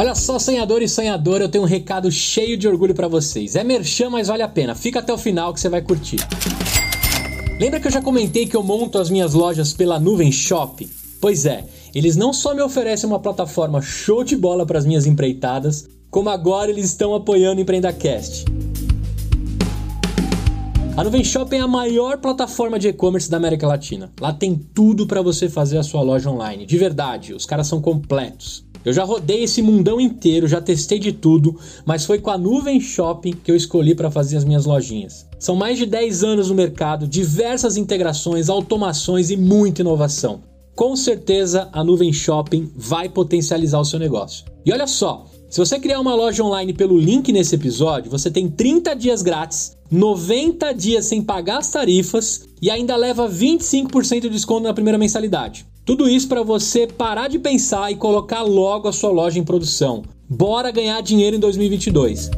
Olha só, sonhador e sonhadora, eu tenho um recado cheio de orgulho para vocês. É merchan, mas vale a pena. Fica até o final que você vai curtir. Lembra que eu já comentei que eu monto as minhas lojas pela Nuvem Shop? Pois é, eles não só me oferecem uma plataforma show de bola para as minhas empreitadas, como agora eles estão apoiando o EmpreendaCast. A Nuvem Shop é a maior plataforma de e-commerce da América Latina. Lá tem tudo para você fazer a sua loja online. De verdade, os caras são completos. Eu já rodei esse mundão inteiro, já testei de tudo, mas foi com a Nuvem Shopping que eu escolhi para fazer as minhas lojinhas. São mais de 10 anos no mercado, diversas integrações, automações e muita inovação. Com certeza a Nuvem Shopping vai potencializar o seu negócio. E olha só, se você criar uma loja online pelo link nesse episódio, você tem 30 dias grátis, 90 dias sem pagar as tarifas e ainda leva 25% de desconto na primeira mensalidade. Tudo isso para você parar de pensar e colocar logo a sua loja em produção. Bora ganhar dinheiro em 2022.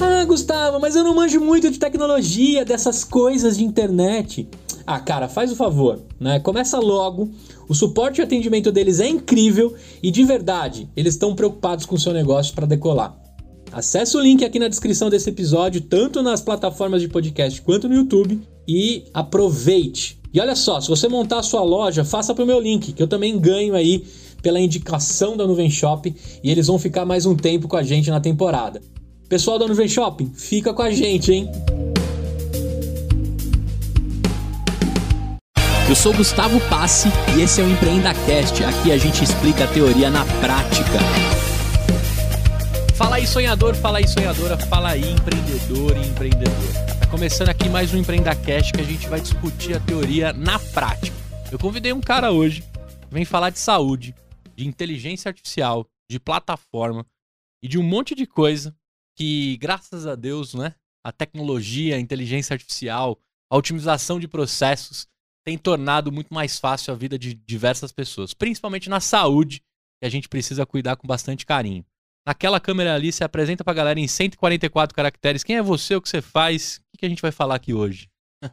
Ah, Gustavo, mas eu não manjo muito de tecnologia, dessas coisas de internet. Ah, cara, faz o favor, né? Começa logo. O suporte e atendimento deles é incrível e de verdade, eles estão preocupados com o seu negócio para decolar. Acesse o link aqui na descrição desse episódio, tanto nas plataformas de podcast quanto no YouTube, e aproveite. E olha só, se você montar a sua loja, faça para o meu link, que eu também ganho aí pela indicação da Nuvem Shop e eles vão ficar mais um tempo com a gente na temporada. Pessoal da Nuvem Shop, fica com a gente, hein? Eu sou Gustavo Passe e esse é o Empreenda Cast. Aqui a gente explica a teoria na prática. Fala aí sonhador, fala aí sonhadora, fala aí empreendedor e empreendedora começando aqui mais um Empreenda Cash que a gente vai discutir a teoria na prática. Eu convidei um cara hoje, vem falar de saúde, de inteligência artificial, de plataforma e de um monte de coisa que, graças a Deus, né, a tecnologia, a inteligência artificial, a otimização de processos tem tornado muito mais fácil a vida de diversas pessoas, principalmente na saúde, que a gente precisa cuidar com bastante carinho. Naquela câmera ali, se apresenta pra galera em 144 caracteres. Quem é você, o que você faz, que a gente vai falar aqui hoje?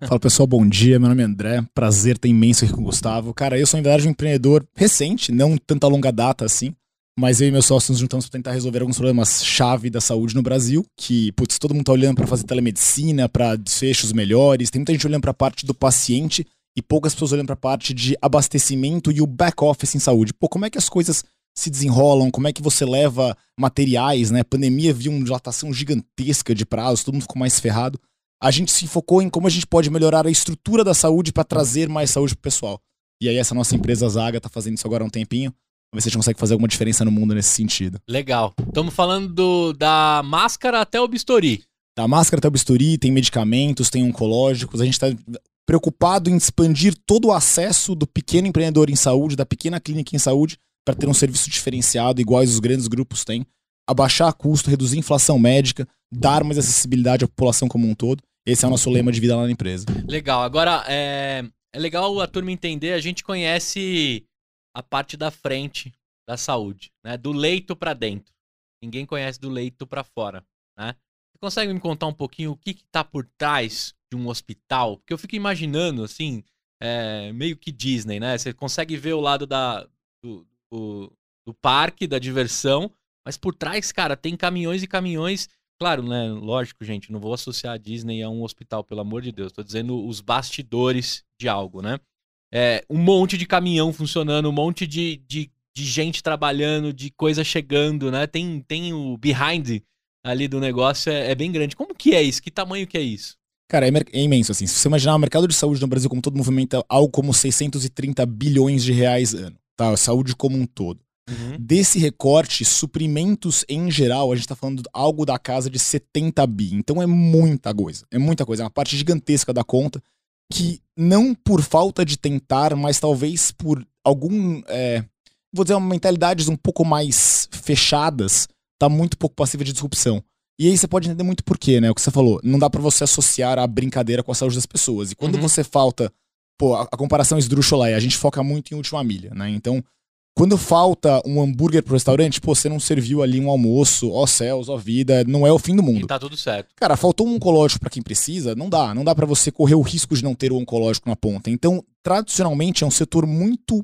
Fala pessoal, bom dia. Meu nome é André. Prazer ter imenso aqui com o Gustavo. Cara, eu sou, na verdade, um empreendedor recente, não tanta longa data assim, mas eu e meu sócio nos juntamos para tentar resolver alguns problemas-chave da saúde no Brasil, que, putz, todo mundo tá olhando para fazer telemedicina, para desfechos melhores, tem muita gente olhando para a parte do paciente e poucas pessoas olhando para a parte de abastecimento e o back-office em saúde. Pô, como é que as coisas se desenrolam, como é que você leva materiais, né? Pandemia viu uma dilatação gigantesca de prazos, todo mundo ficou mais ferrado a gente se focou em como a gente pode melhorar a estrutura da saúde para trazer mais saúde pro pessoal. E aí essa nossa empresa Zaga tá fazendo isso agora há um tempinho. Vamos ver se a gente consegue fazer alguma diferença no mundo nesse sentido. Legal. Estamos falando do, da máscara até o bisturi. Da máscara até o bisturi, tem medicamentos, tem oncológicos. A gente está preocupado em expandir todo o acesso do pequeno empreendedor em saúde, da pequena clínica em saúde, para ter um serviço diferenciado, iguais os grandes grupos têm. Abaixar custo, reduzir inflação médica, dar mais acessibilidade à população como um todo. Esse é o nosso lema de vida lá na empresa. Legal. Agora, é, é legal a turma entender, a gente conhece a parte da frente da saúde, né? Do leito para dentro. Ninguém conhece do leito para fora, né? Você consegue me contar um pouquinho o que está por trás de um hospital? Porque eu fico imaginando, assim, é, meio que Disney, né? Você consegue ver o lado da, do, do, do parque, da diversão, mas por trás, cara, tem caminhões e caminhões Claro, né? Lógico, gente, não vou associar a Disney a um hospital, pelo amor de Deus. Tô dizendo os bastidores de algo, né? É, um monte de caminhão funcionando, um monte de, de, de, gente trabalhando, de coisa chegando, né? Tem, tem o behind ali do negócio, é, é bem grande. Como que é isso? Que tamanho que é isso? Cara, é, é, imenso, assim. Se você imaginar o mercado de saúde no Brasil como todo movimenta algo como 630 bilhões de reais ano, tá? saúde como um todo. Uhum. Desse recorte, suprimentos em geral, a gente está falando algo da casa de 70 bi. Então é muita coisa. É muita coisa. É uma parte gigantesca da conta que, não por falta de tentar, mas talvez por algum. É, vou dizer, uma mentalidades um pouco mais fechadas, tá muito pouco passiva de disrupção. E aí você pode entender muito porquê, né? O que você falou. Não dá para você associar a brincadeira com a saúde das pessoas. E quando uhum. você falta. Pô, a, a comparação esdrúxula é: a gente foca muito em última milha, né? Então quando falta um hambúrguer pro restaurante, pô, você não serviu ali um almoço, ó céus, ó vida, não é o fim do mundo. E tá tudo certo. Cara, faltou um oncológico para quem precisa, não dá, não dá para você correr o risco de não ter o oncológico na ponta. Então, tradicionalmente é um setor muito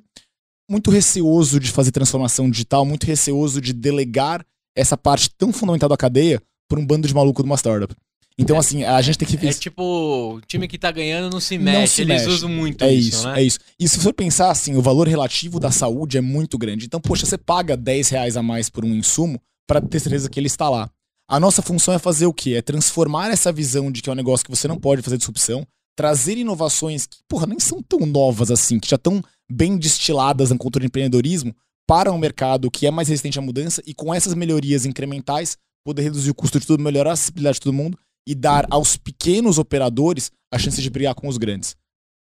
muito receoso de fazer transformação digital, muito receoso de delegar essa parte tão fundamental da cadeia por um bando de maluco de uma startup. Então, é, assim, a gente tem que. É, é tipo, o time que tá ganhando não se mexe, não se eles mexe. usam muito é isso. isso né? É isso. E se você pensar assim, o valor relativo da saúde é muito grande. Então, poxa, você paga 10 reais a mais por um insumo para ter certeza que ele está lá. A nossa função é fazer o quê? É transformar essa visão de que é um negócio que você não pode fazer disrupção, trazer inovações que, porra, nem são tão novas assim, que já estão bem destiladas no controle do empreendedorismo, para um mercado que é mais resistente à mudança e com essas melhorias incrementais, poder reduzir o custo de tudo, melhorar a acessibilidade de todo mundo e dar aos pequenos operadores a chance de brigar com os grandes.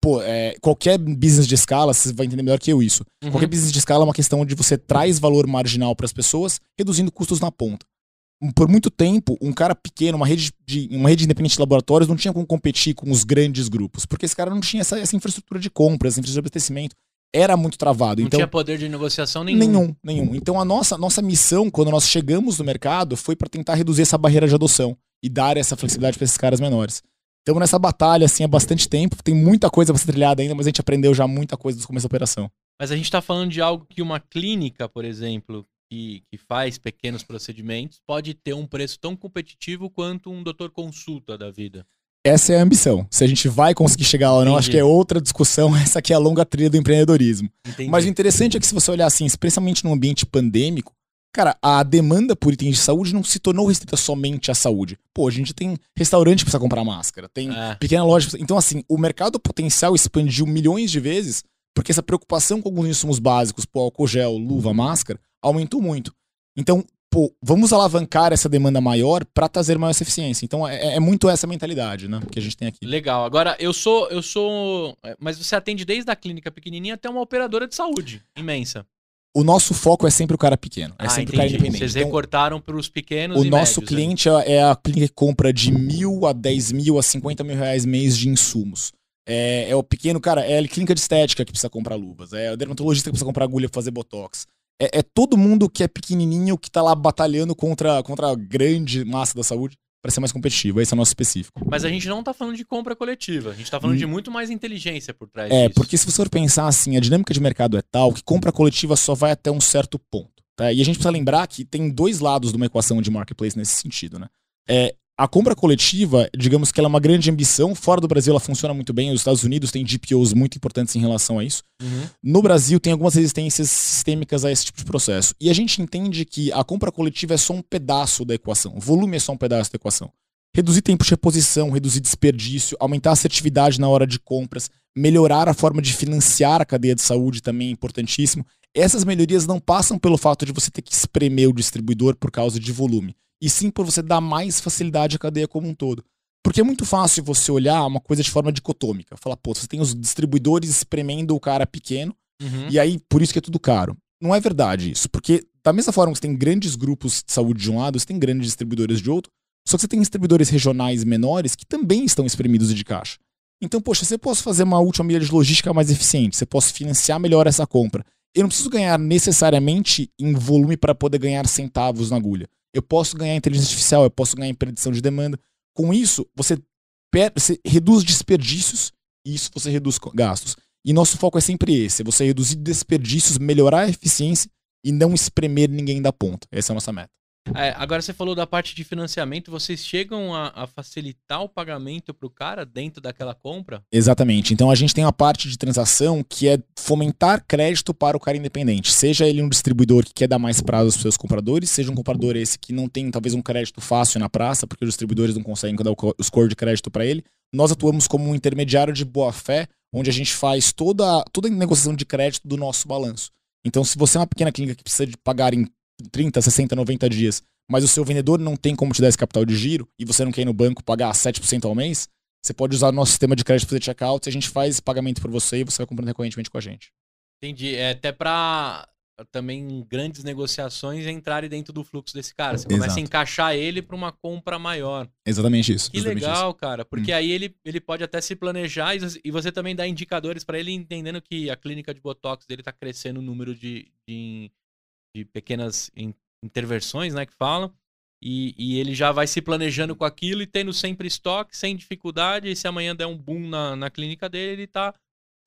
Pô, é, qualquer business de escala, você vai entender melhor que eu isso. Uhum. Qualquer business de escala é uma questão onde você traz valor marginal para as pessoas, reduzindo custos na ponta. Por muito tempo, um cara pequeno, uma rede, de, uma rede independente de laboratórios, não tinha como competir com os grandes grupos, porque esse cara não tinha essa, essa infraestrutura de compras, essa infraestrutura de abastecimento era muito travado. Não então, tinha poder de negociação nenhum. Nenhum, nenhum. Então a nossa, nossa missão, quando nós chegamos no mercado, foi para tentar reduzir essa barreira de adoção e dar essa flexibilidade para esses caras menores. Então, nessa batalha, assim, é bastante tempo, tem muita coisa para ser trilhada ainda, mas a gente aprendeu já muita coisa desde o começo da operação. Mas a gente está falando de algo que uma clínica, por exemplo, que, que faz pequenos procedimentos, pode ter um preço tão competitivo quanto um doutor consulta da vida. Essa é a ambição. Se a gente vai conseguir chegar lá ou não, Entendi. acho que é outra discussão. Essa aqui é a longa trilha do empreendedorismo. Entendi. Mas o interessante é que se você olhar assim, especialmente num ambiente pandêmico, Cara, a demanda por itens de saúde não se tornou restrita somente à saúde. Pô, a gente tem restaurante que precisa comprar máscara, tem é. pequena loja. Precisa... Então, assim, o mercado potencial expandiu milhões de vezes porque essa preocupação com alguns insumos básicos, pô, álcool gel, luva, uhum. máscara, aumentou muito. Então, pô, vamos alavancar essa demanda maior para trazer maior eficiência. Então, é, é, muito essa mentalidade, né, que a gente tem aqui. Legal. Agora, eu sou, eu sou, mas você atende desde a clínica pequenininha até uma operadora de saúde imensa o nosso foco é sempre o cara pequeno, é ah, sempre entendi. o cara independente. Vocês então, recortaram para os pequenos O nosso médios, né? cliente né? é a clínica que compra de mil a dez mil a cinquenta mil reais mês de insumos. É, é, o pequeno, cara, é a clínica de estética que precisa comprar luvas, é o dermatologista que precisa comprar agulha para fazer botox. É, é, todo mundo que é pequenininho que tá lá batalhando contra, contra a grande massa da saúde para ser mais competitivo. Esse é o nosso específico. Mas a gente não está falando de compra coletiva, a gente está falando hum. de muito mais inteligência por trás é, disso. É, porque se você for pensar assim, a dinâmica de mercado é tal que compra coletiva só vai até um certo ponto. Tá? E a gente precisa lembrar que tem dois lados de uma equação de marketplace nesse sentido, né? É, a compra coletiva, digamos que ela é uma grande ambição. Fora do Brasil, ela funciona muito bem. Os Estados Unidos têm GPOs muito importantes em relação a isso. Uhum. No Brasil, tem algumas resistências sistêmicas a esse tipo de processo. E a gente entende que a compra coletiva é só um pedaço da equação. O volume é só um pedaço da equação. Reduzir tempo de reposição, reduzir desperdício, aumentar a assertividade na hora de compras, melhorar a forma de financiar a cadeia de saúde também é importantíssimo. Essas melhorias não passam pelo fato de você ter que espremer o distribuidor por causa de volume e sim por você dar mais facilidade à cadeia como um todo. Porque é muito fácil você olhar uma coisa de forma dicotômica. Falar, pô, você tem os distribuidores espremendo o cara pequeno, uhum. e aí por isso que é tudo caro. Não é verdade isso, porque da mesma forma que você tem grandes grupos de saúde de um lado, você tem grandes distribuidores de outro, só que você tem distribuidores regionais menores que também estão espremidos de caixa. Então, poxa, você pode fazer uma última milha de logística mais eficiente, você pode financiar melhor essa compra. Eu não preciso ganhar necessariamente em volume para poder ganhar centavos na agulha eu posso ganhar inteligência artificial, eu posso ganhar em predição de demanda. Com isso, você, você reduz desperdícios e isso você reduz gastos. E nosso foco é sempre esse: é você reduzir desperdícios, melhorar a eficiência e não espremer ninguém da ponta. Essa é a nossa meta. É, agora você falou da parte de financiamento, vocês chegam a, a facilitar o pagamento para o cara dentro daquela compra? Exatamente. Então a gente tem a parte de transação que é fomentar crédito para o cara independente. Seja ele um distribuidor que quer dar mais prazo aos seus compradores, seja um comprador esse que não tem talvez um crédito fácil na praça, porque os distribuidores não conseguem dar o score de crédito para ele. Nós atuamos como um intermediário de boa fé, onde a gente faz toda, toda a negociação de crédito do nosso balanço. Então, se você é uma pequena clínica que precisa de pagar em 30, 60, 90 dias, mas o seu vendedor não tem como te dar esse capital de giro e você não quer ir no banco pagar 7% ao mês, você pode usar o nosso sistema de crédito fazer checkout e a gente faz pagamento por você e você vai comprando recorrentemente com a gente. Entendi. É até para também grandes negociações entrarem dentro do fluxo desse cara. Você começa Exato. a encaixar ele para uma compra maior. Exatamente isso. Que exatamente legal, isso. cara. Porque hum. aí ele, ele pode até se planejar e você também dá indicadores para ele entendendo que a clínica de Botox dele está crescendo o número de, de de pequenas intervenções, né, que falam, e, e, ele já vai se planejando com aquilo e tendo sempre estoque, sem dificuldade, e se amanhã der um boom na, na clínica dele, ele está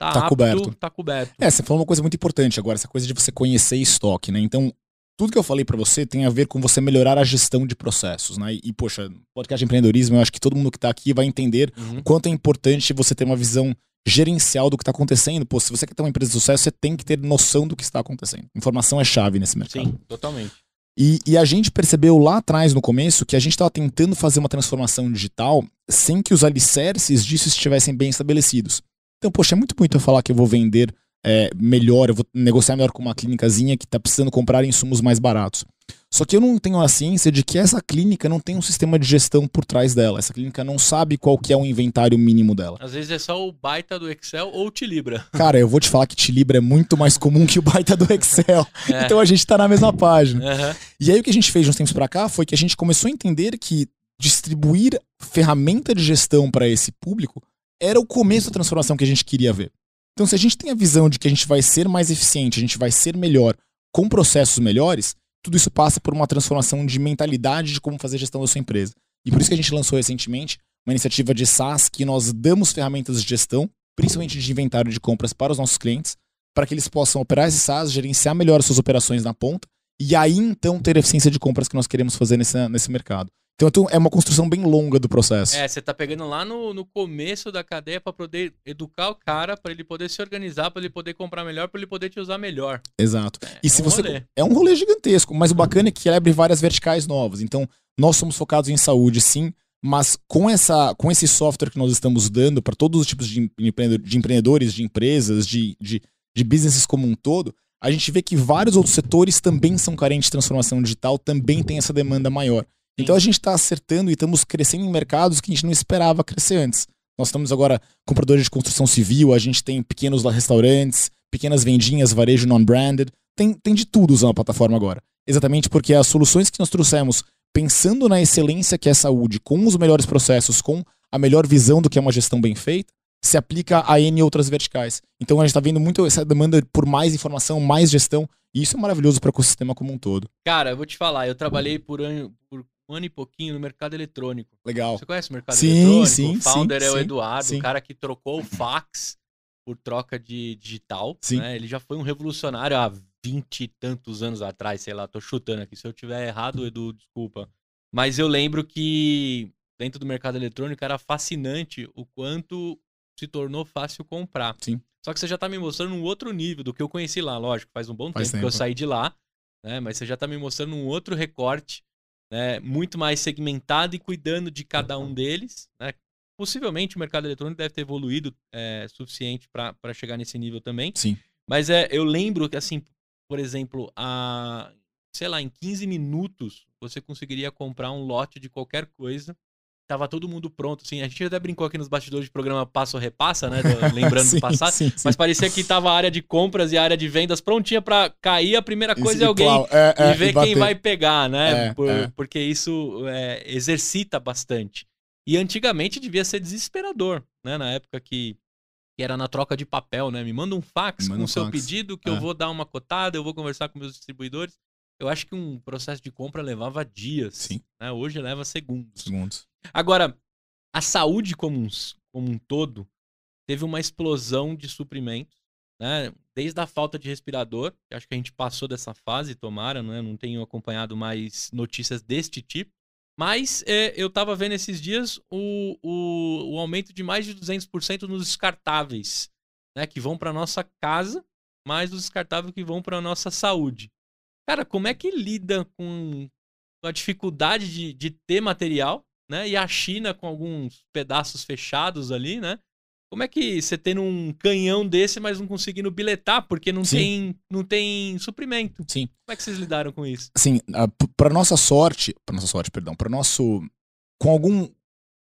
tá, tá apto, coberto. tá coberto. É, você falou uma coisa muito importante agora, essa coisa de você conhecer estoque, né? Então, tudo que eu falei para você tem a ver com você melhorar a gestão de processos, né? E, e poxa, podcast de empreendedorismo, eu acho que todo mundo que tá aqui vai entender uhum. o quanto é importante você ter uma visão gerencial do que está acontecendo. Pô, se você quer ter uma empresa de sucesso, você tem que ter noção do que está acontecendo. Informação é chave nesse mercado. Sim, totalmente. E, e a gente percebeu lá atrás, no começo, que a gente estava tentando fazer uma transformação digital sem que os alicerces disso estivessem bem estabelecidos. Então, poxa, é muito bonito eu falar que eu vou vender é, melhor, eu vou negociar melhor com uma clínicazinha que está precisando comprar insumos mais baratos. Só que eu não tenho a ciência de que essa clínica não tem um sistema de gestão por trás dela. Essa clínica não sabe qual que é o inventário mínimo dela. Às vezes é só o baita do Excel ou o Tilibra. Cara, eu vou te falar que Tilibra é muito mais comum que o baita do Excel. É. Então a gente tá na mesma página. Uhum. E aí o que a gente fez uns tempos para cá foi que a gente começou a entender que distribuir ferramenta de gestão para esse público era o começo da transformação que a gente queria ver. Então se a gente tem a visão de que a gente vai ser mais eficiente, a gente vai ser melhor com processos melhores, tudo isso passa por uma transformação de mentalidade de como fazer gestão da sua empresa. E por isso que a gente lançou recentemente uma iniciativa de SaaS que nós damos ferramentas de gestão, principalmente de inventário de compras para os nossos clientes, para que eles possam operar esse SaaS, gerenciar melhor as suas operações na ponta e aí então ter a eficiência de compras que nós queremos fazer nesse, nesse mercado. Então é, é uma construção bem longa do processo. É, você tá pegando lá no, no começo da cadeia para poder educar o cara, para ele poder se organizar, para ele poder comprar melhor, para ele poder te usar melhor. Exato. É, e é se um você rolê. é um rolê gigantesco, mas o bacana é que ele abre várias verticais novas. Então nós somos focados em saúde, sim, mas com essa com esse software que nós estamos dando para todos os tipos de, de empreendedores, de empresas, de, de, de businesses como um todo, a gente vê que vários outros setores também são carentes de transformação digital, também tem essa demanda maior. Então a gente está acertando e estamos crescendo em mercados que a gente não esperava crescer antes. Nós estamos agora compradores de construção civil, a gente tem pequenos restaurantes, pequenas vendinhas, varejo non-branded. Tem, tem de tudo usando a plataforma agora. Exatamente porque as soluções que nós trouxemos, pensando na excelência que é saúde, com os melhores processos, com a melhor visão do que é uma gestão bem feita, se aplica a N outras verticais. Então a gente está vendo muito essa demanda por mais informação, mais gestão, e isso é maravilhoso para o ecossistema como um todo. Cara, eu vou te falar, eu trabalhei por, por um ano e pouquinho no mercado eletrônico. Legal. Você conhece o mercado sim, eletrônico? Sim, o founder sim, é o Eduardo, sim. o cara que trocou o fax por troca de digital. Sim. Né? Ele já foi um revolucionário há vinte e tantos anos atrás, sei lá, tô chutando aqui. Se eu tiver errado, Edu, desculpa. Mas eu lembro que dentro do mercado eletrônico era fascinante o quanto se tornou fácil comprar. Sim. Só que você já tá me mostrando um outro nível do que eu conheci lá, lógico, faz um bom faz tempo, tempo, que eu saí de lá, né? Mas você já tá me mostrando um outro recorte né, muito mais segmentado e cuidando de cada um deles. Né? Possivelmente o mercado eletrônico deve ter evoluído é, suficiente para chegar nesse nível também. Sim. Mas é, eu lembro que, assim, por exemplo, a, sei lá, em 15 minutos você conseguiria comprar um lote de qualquer coisa tava todo mundo pronto, assim, a gente até brincou aqui nos bastidores de programa Passo Repassa, né, lembrando sim, do passado, sim, sim. mas parecia que tava a área de compras e a área de vendas prontinha para cair, a primeira coisa é alguém é, é, e ver quem vai pegar, né, é, Por, é. porque isso é, exercita bastante. E antigamente devia ser desesperador, né, na época que que era na troca de papel, né? Me manda um fax manda com o um seu fax. pedido que eu é. vou dar uma cotada, eu vou conversar com meus distribuidores. Eu acho que um processo de compra levava dias. Sim. Né? Hoje leva segundos. Segundos. Agora, a saúde como um, como um todo teve uma explosão de suprimentos, né? Desde a falta de respirador, acho que a gente passou dessa fase, tomara, né? Não tenho acompanhado mais notícias deste tipo. Mas é, eu estava vendo esses dias o, o, o, aumento de mais de 200% nos descartáveis, né? Que vão para nossa casa, mais os descartáveis que vão para nossa saúde. Cara, como é que lida com a dificuldade de, de ter material né? E a China com alguns pedaços fechados ali, né? Como é que você tendo um canhão desse, mas não conseguindo biletar porque não, tem, não tem suprimento? Sim. Como é que vocês lidaram com isso? Sim, para nossa sorte, para nossa sorte, perdão, para nosso com algum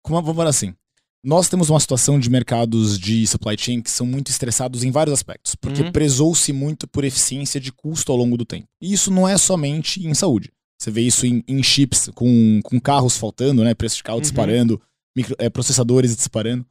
como vamos falar assim, nós temos uma situação de mercados de supply chain que são muito estressados em vários aspectos, porque uhum. prezou-se muito por eficiência de custo ao longo do tempo. E isso não é somente em saúde. Você vê isso em, em chips, com, com carros faltando, né? Preço de carro uhum. disparando, micro, é, processadores disparando.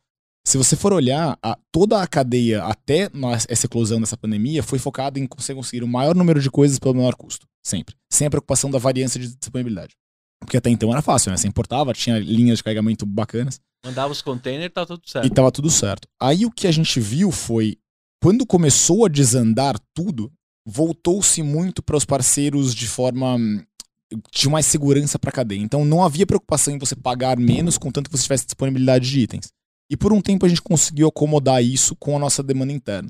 Se você for olhar, a, toda a cadeia até nós, essa eclosão dessa pandemia foi focada em você conseguir o maior número de coisas pelo menor custo. Sempre. Sem a preocupação da variância de disponibilidade. Porque até então era fácil, né? Você importava, tinha linhas de carregamento bacanas. Mandava os containers, tava tudo certo. E tava tudo certo. Aí o que a gente viu foi, quando começou a desandar tudo, voltou-se muito para os parceiros de forma hum, tinha mais segurança para a cadeia. Então não havia preocupação em você pagar menos, contanto que você tivesse disponibilidade de itens. E por um tempo a gente conseguiu acomodar isso com a nossa demanda interna.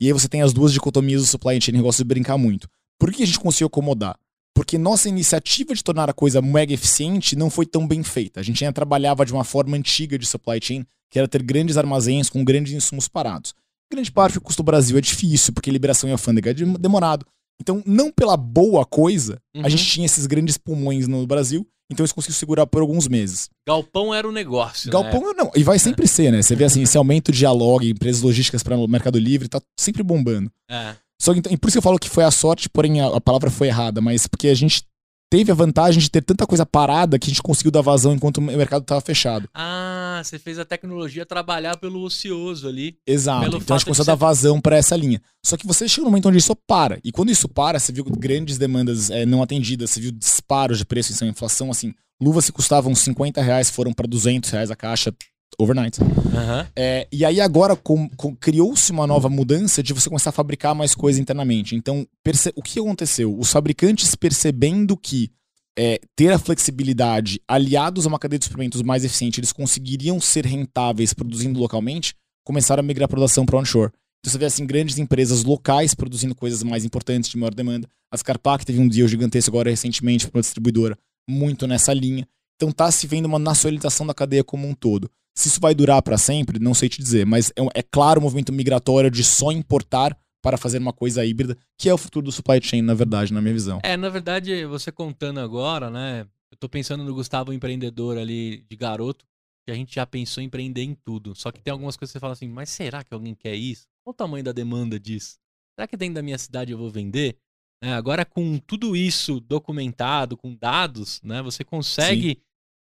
E aí você tem as duas dicotomias do supply chain, negócio de brincar muito. Por que a gente conseguiu acomodar? Porque nossa iniciativa de tornar a coisa mega eficiente não foi tão bem feita. A gente ainda trabalhava de uma forma antiga de supply chain, que era ter grandes armazéns com grandes insumos parados. Grande parte do custo Brasil é difícil, porque liberação em alfândega é demorado, então, não pela boa coisa, uhum. a gente tinha esses grandes pulmões no Brasil, então isso conseguiu segurar por alguns meses. Galpão era o um negócio. Galpão né? É, não, e vai é. sempre ser, né? Você vê assim, esse aumento de log empresas logísticas para o Mercado Livre, tá sempre bombando. É. Só que, então, por isso que eu falo que foi a sorte, porém a, a palavra foi errada, mas porque a gente teve a vantagem de ter tanta coisa parada que a gente conseguiu dar vazão enquanto o mercado estava fechado. Ah, você fez a tecnologia trabalhar pelo ocioso ali. Exato. Então a gente conseguiu dar vazão para essa linha. Só que você chega num momento onde isso para. E quando isso para, você viu grandes demandas é, não atendidas, você viu disparos de preço em é inflação, assim. Luvas que custavam 50 reais foram para 200 reais a caixa overnight. Uhum. É, e aí agora com, com, criou-se uma nova mudança de você começar a fabricar mais coisa internamente. Então, perce- o que aconteceu? Os fabricantes percebendo que é, ter a flexibilidade aliados a uma cadeia de suprimentos mais eficiente, eles conseguiriam ser rentáveis produzindo localmente, começaram a migrar a produção para onshore. Então você vê assim, grandes empresas locais produzindo coisas mais importantes, de maior demanda. A Scarpac teve um deal gigantesco agora recentemente para uma distribuidora, muito nessa linha. Então tá se vendo uma nacionalização da cadeia como um todo. Se isso vai durar para sempre, não sei te dizer, mas é, é claro o movimento migratório de só importar para fazer uma coisa híbrida, que é o futuro do supply chain, na verdade, na minha visão. É, na verdade, você contando agora, né? Eu tô pensando no Gustavo empreendedor ali de garoto, que a gente já pensou em empreender em tudo. Só que tem algumas coisas que você fala assim, mas será que alguém quer isso? Qual o tamanho da demanda disso? Será que dentro da minha cidade eu vou vender? É, agora, com tudo isso documentado, com dados, né? Você consegue Sim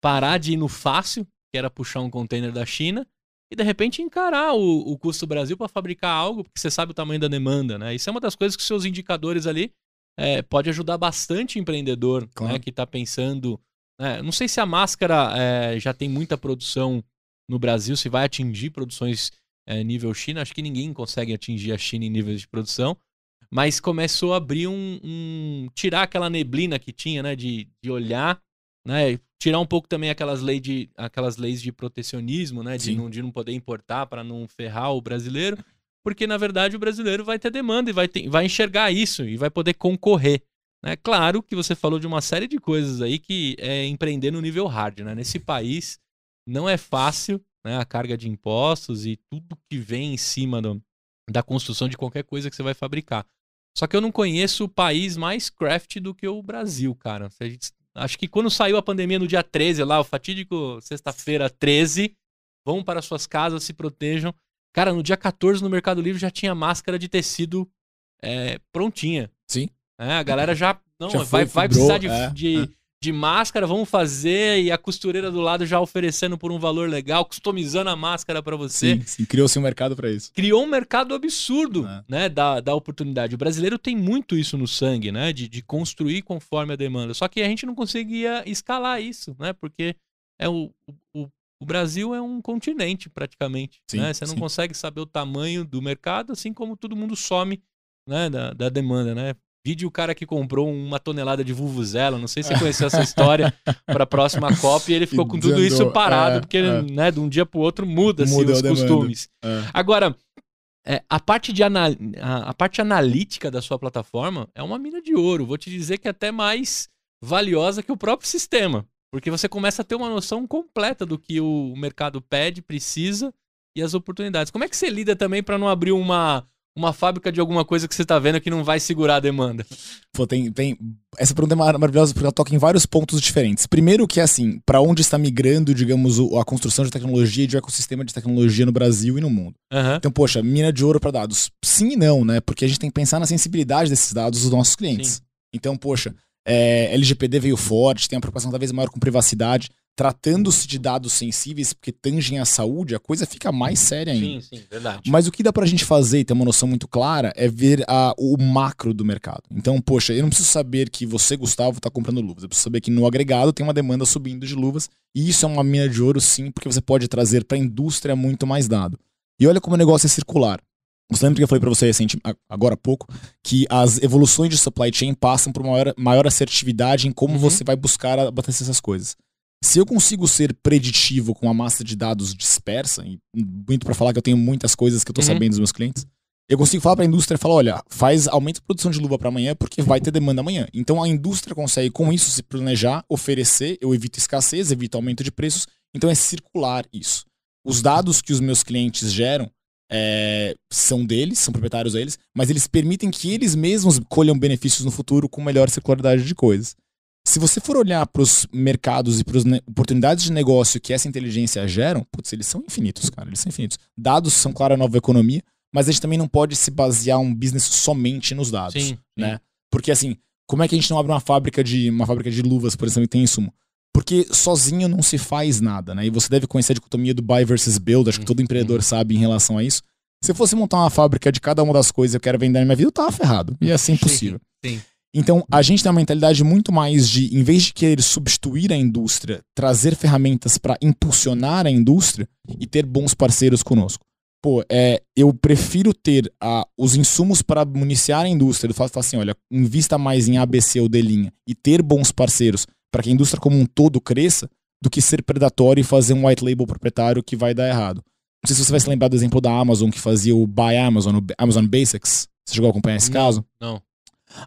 parar de ir no fácil, que era puxar um container da China, e de repente encarar o, o custo Brasil para fabricar algo, porque você sabe o tamanho da demanda, né? Isso é uma das coisas que os seus indicadores ali é, pode ajudar bastante o empreendedor né, claro. Tá né, que está pensando. não sei se a máscara é, já tem muita produção no Brasil, se vai atingir produções é, nível China. Acho que ninguém consegue atingir a China em níveis de produção. Mas começou a abrir um. um tirar aquela neblina que tinha, né? De, de olhar, né? tirar um pouco também aquelas, lei de, aquelas leis de protecionismo, né? De não, de não poder importar para não ferrar o brasileiro, porque na verdade o brasileiro vai ter demanda e vai, ter, vai enxergar isso e vai poder concorrer. Né? Claro que você falou de uma série de coisas aí que é empreender no nível hard, né? Nesse país não é fácil né? a carga de impostos e tudo que vem em cima do, da construção de qualquer coisa que você vai fabricar. Só que eu não conheço o país mais craft do que o Brasil, cara. Se a gente Acho que quando saiu a pandemia no dia 13, lá, o fatídico sexta-feira 13, vão para suas casas, se protejam. Cara, no dia 14 no Mercado Livre já tinha máscara de tecido é, prontinha. Sim. É, a galera já. Não, já foi, vai, fibrou, precisar de, é, de é de máscara, vamos fazer e a costureira do lado já oferecendo por um valor legal, customizando a máscara para você. Sim, sim. criou-se um mercado para isso. Criou um mercado absurdo, é. né, da, da oportunidade. O brasileiro tem muito isso no sangue, né, de, de construir conforme a demanda. Só que a gente não conseguia escalar isso, né, porque é o, o, o Brasil é um continente praticamente, sim, né? Você não sim. consegue saber o tamanho do mercado, assim como todo mundo some né, da, da demanda, né? vídeo o cara que comprou uma tonelada de Vuvuzela, não sei se você conheceu essa história, para a próxima Copa, e ele ficou com tudo isso parado, é, porque é. Né, de um dia para o outro muda, assim, muda os costumes. É. Agora, é, a, parte de anal... a, parte analítica da sua plataforma é uma mina de ouro. Vou te dizer que é até mais valiosa que o próprio sistema, porque você começa a ter uma noção completa do que o mercado pede, precisa e as oportunidades. Como é que você lida também para não abrir uma uma fábrica de alguma coisa que você está vendo que não vai segurar a demanda? Pô, tem, tem... Essa pergunta é maravilhosa porque ela toca em vários pontos diferentes. Primeiro que é assim, para onde está migrando, digamos, a construção de tecnologia e de ecossistema de tecnologia no Brasil e no mundo. Uhum. Então, poxa, mina de ouro para dados. Sim e não, né? Porque a gente tem que pensar na sensibilidade desses dados dos nossos clientes. Sim. Então, poxa, é, LGPD veio forte, tem uma preocupação cada vez maior com privacidade tratando-se de dados sensíveis porque tangem a saúde, a coisa fica mais séria ainda. Sim, sim, verdade. Mas o que dá pra gente fazer e ter uma noção muito clara é ver a, o macro do mercado. Então, poxa, eu não preciso saber que você, Gustavo, tá comprando luvas. Eu preciso saber que no agregado tem uma demanda subindo de luvas. E isso é uma mina de ouro, sim, porque você pode trazer para a indústria muito mais dado. E olha como o negócio é circular. Você lembra que eu falei para você recente, agora há pouco, que as evoluções de supply chain passam por maior, maior assertividade em como uhum. você vai buscar abastecer essas coisas. Se eu consigo ser preditivo com uma massa de dados dispersa, muito para falar que eu tenho muitas coisas que eu estou uhum. sabendo dos meus clientes, eu consigo falar para a indústria, falar, olha, faz aumento a produção de luva para amanhã porque vai ter demanda amanhã. Então a indústria consegue com isso se planejar, oferecer, eu evito escassez, evito aumento de preços. Então é circular isso. Os dados que os meus clientes geram é, são deles, são proprietários deles, mas eles permitem que eles mesmos colham benefícios no futuro com melhor circularidade de coisas. Se você for olhar para os mercados e para as oportunidades de negócio que essa inteligência geram, putz, eles são infinitos, cara, eles são infinitos. Dados são, claro, a nova economia, mas a gente também não pode se basear um business somente nos dados, sim, né? Porque assim, como é que a gente não abre uma fábrica de uma fábrica de luvas, por exemplo, que tem insumo? Porque sozinho não se faz nada, né? E você deve conhecer a dicotomia do buy versus build, acho que todo uhum. empreendedor sabe em relação a isso. Se eu fosse montar uma fábrica de cada uma das coisas que eu quero vender na minha vida, eu tava ferrado. e é impossível. Assim sim, sim. Então, a gente tem uma mentalidade muito mais de, em vez de querer substituir a indústria, trazer ferramentas para impulsionar a indústria e ter bons parceiros conosco. Pô, é, eu prefiro ter a, os insumos para municiar a indústria, do fato de falar assim, olha, invista mais em ABC ou D linha e ter bons parceiros para que a indústria como um todo cresça, do que ser predatório e fazer um white label proprietário que vai dar errado. Não sei se você vai se lembrar do exemplo da Amazon que fazia o Buy Amazon, o Amazon Basics. Você chegou a acompanhar esse não, caso? Não.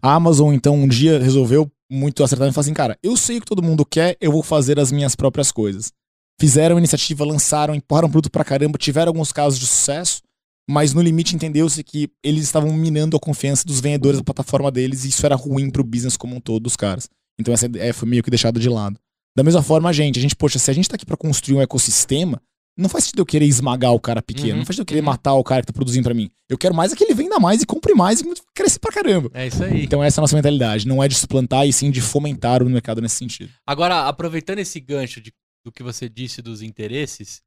A Amazon, então, um dia resolveu muito acertado e falou assim: cara, eu sei o que todo mundo quer, eu vou fazer as minhas próprias coisas. Fizeram a iniciativa, lançaram, empurraram produto pra caramba, tiveram alguns casos de sucesso, mas no limite entendeu-se que eles estavam minando a confiança dos vendedores da plataforma deles e isso era ruim pro business como um todo dos caras. Então essa ideia é, é, foi meio que deixada de lado. Da mesma forma, a gente, a gente, poxa, se a gente tá aqui para construir um ecossistema, não faz sentido eu querer esmagar o cara pequeno. Uhum. Não faz sentido eu querer uhum. matar o cara que tá produzindo para mim. Eu quero mais é que ele venda mais e compre mais e cresça pra caramba. É isso aí. Então essa é a nossa mentalidade. Não é de suplantar e sim de fomentar o mercado nesse sentido. Agora, aproveitando esse gancho de, do que você disse dos interesses,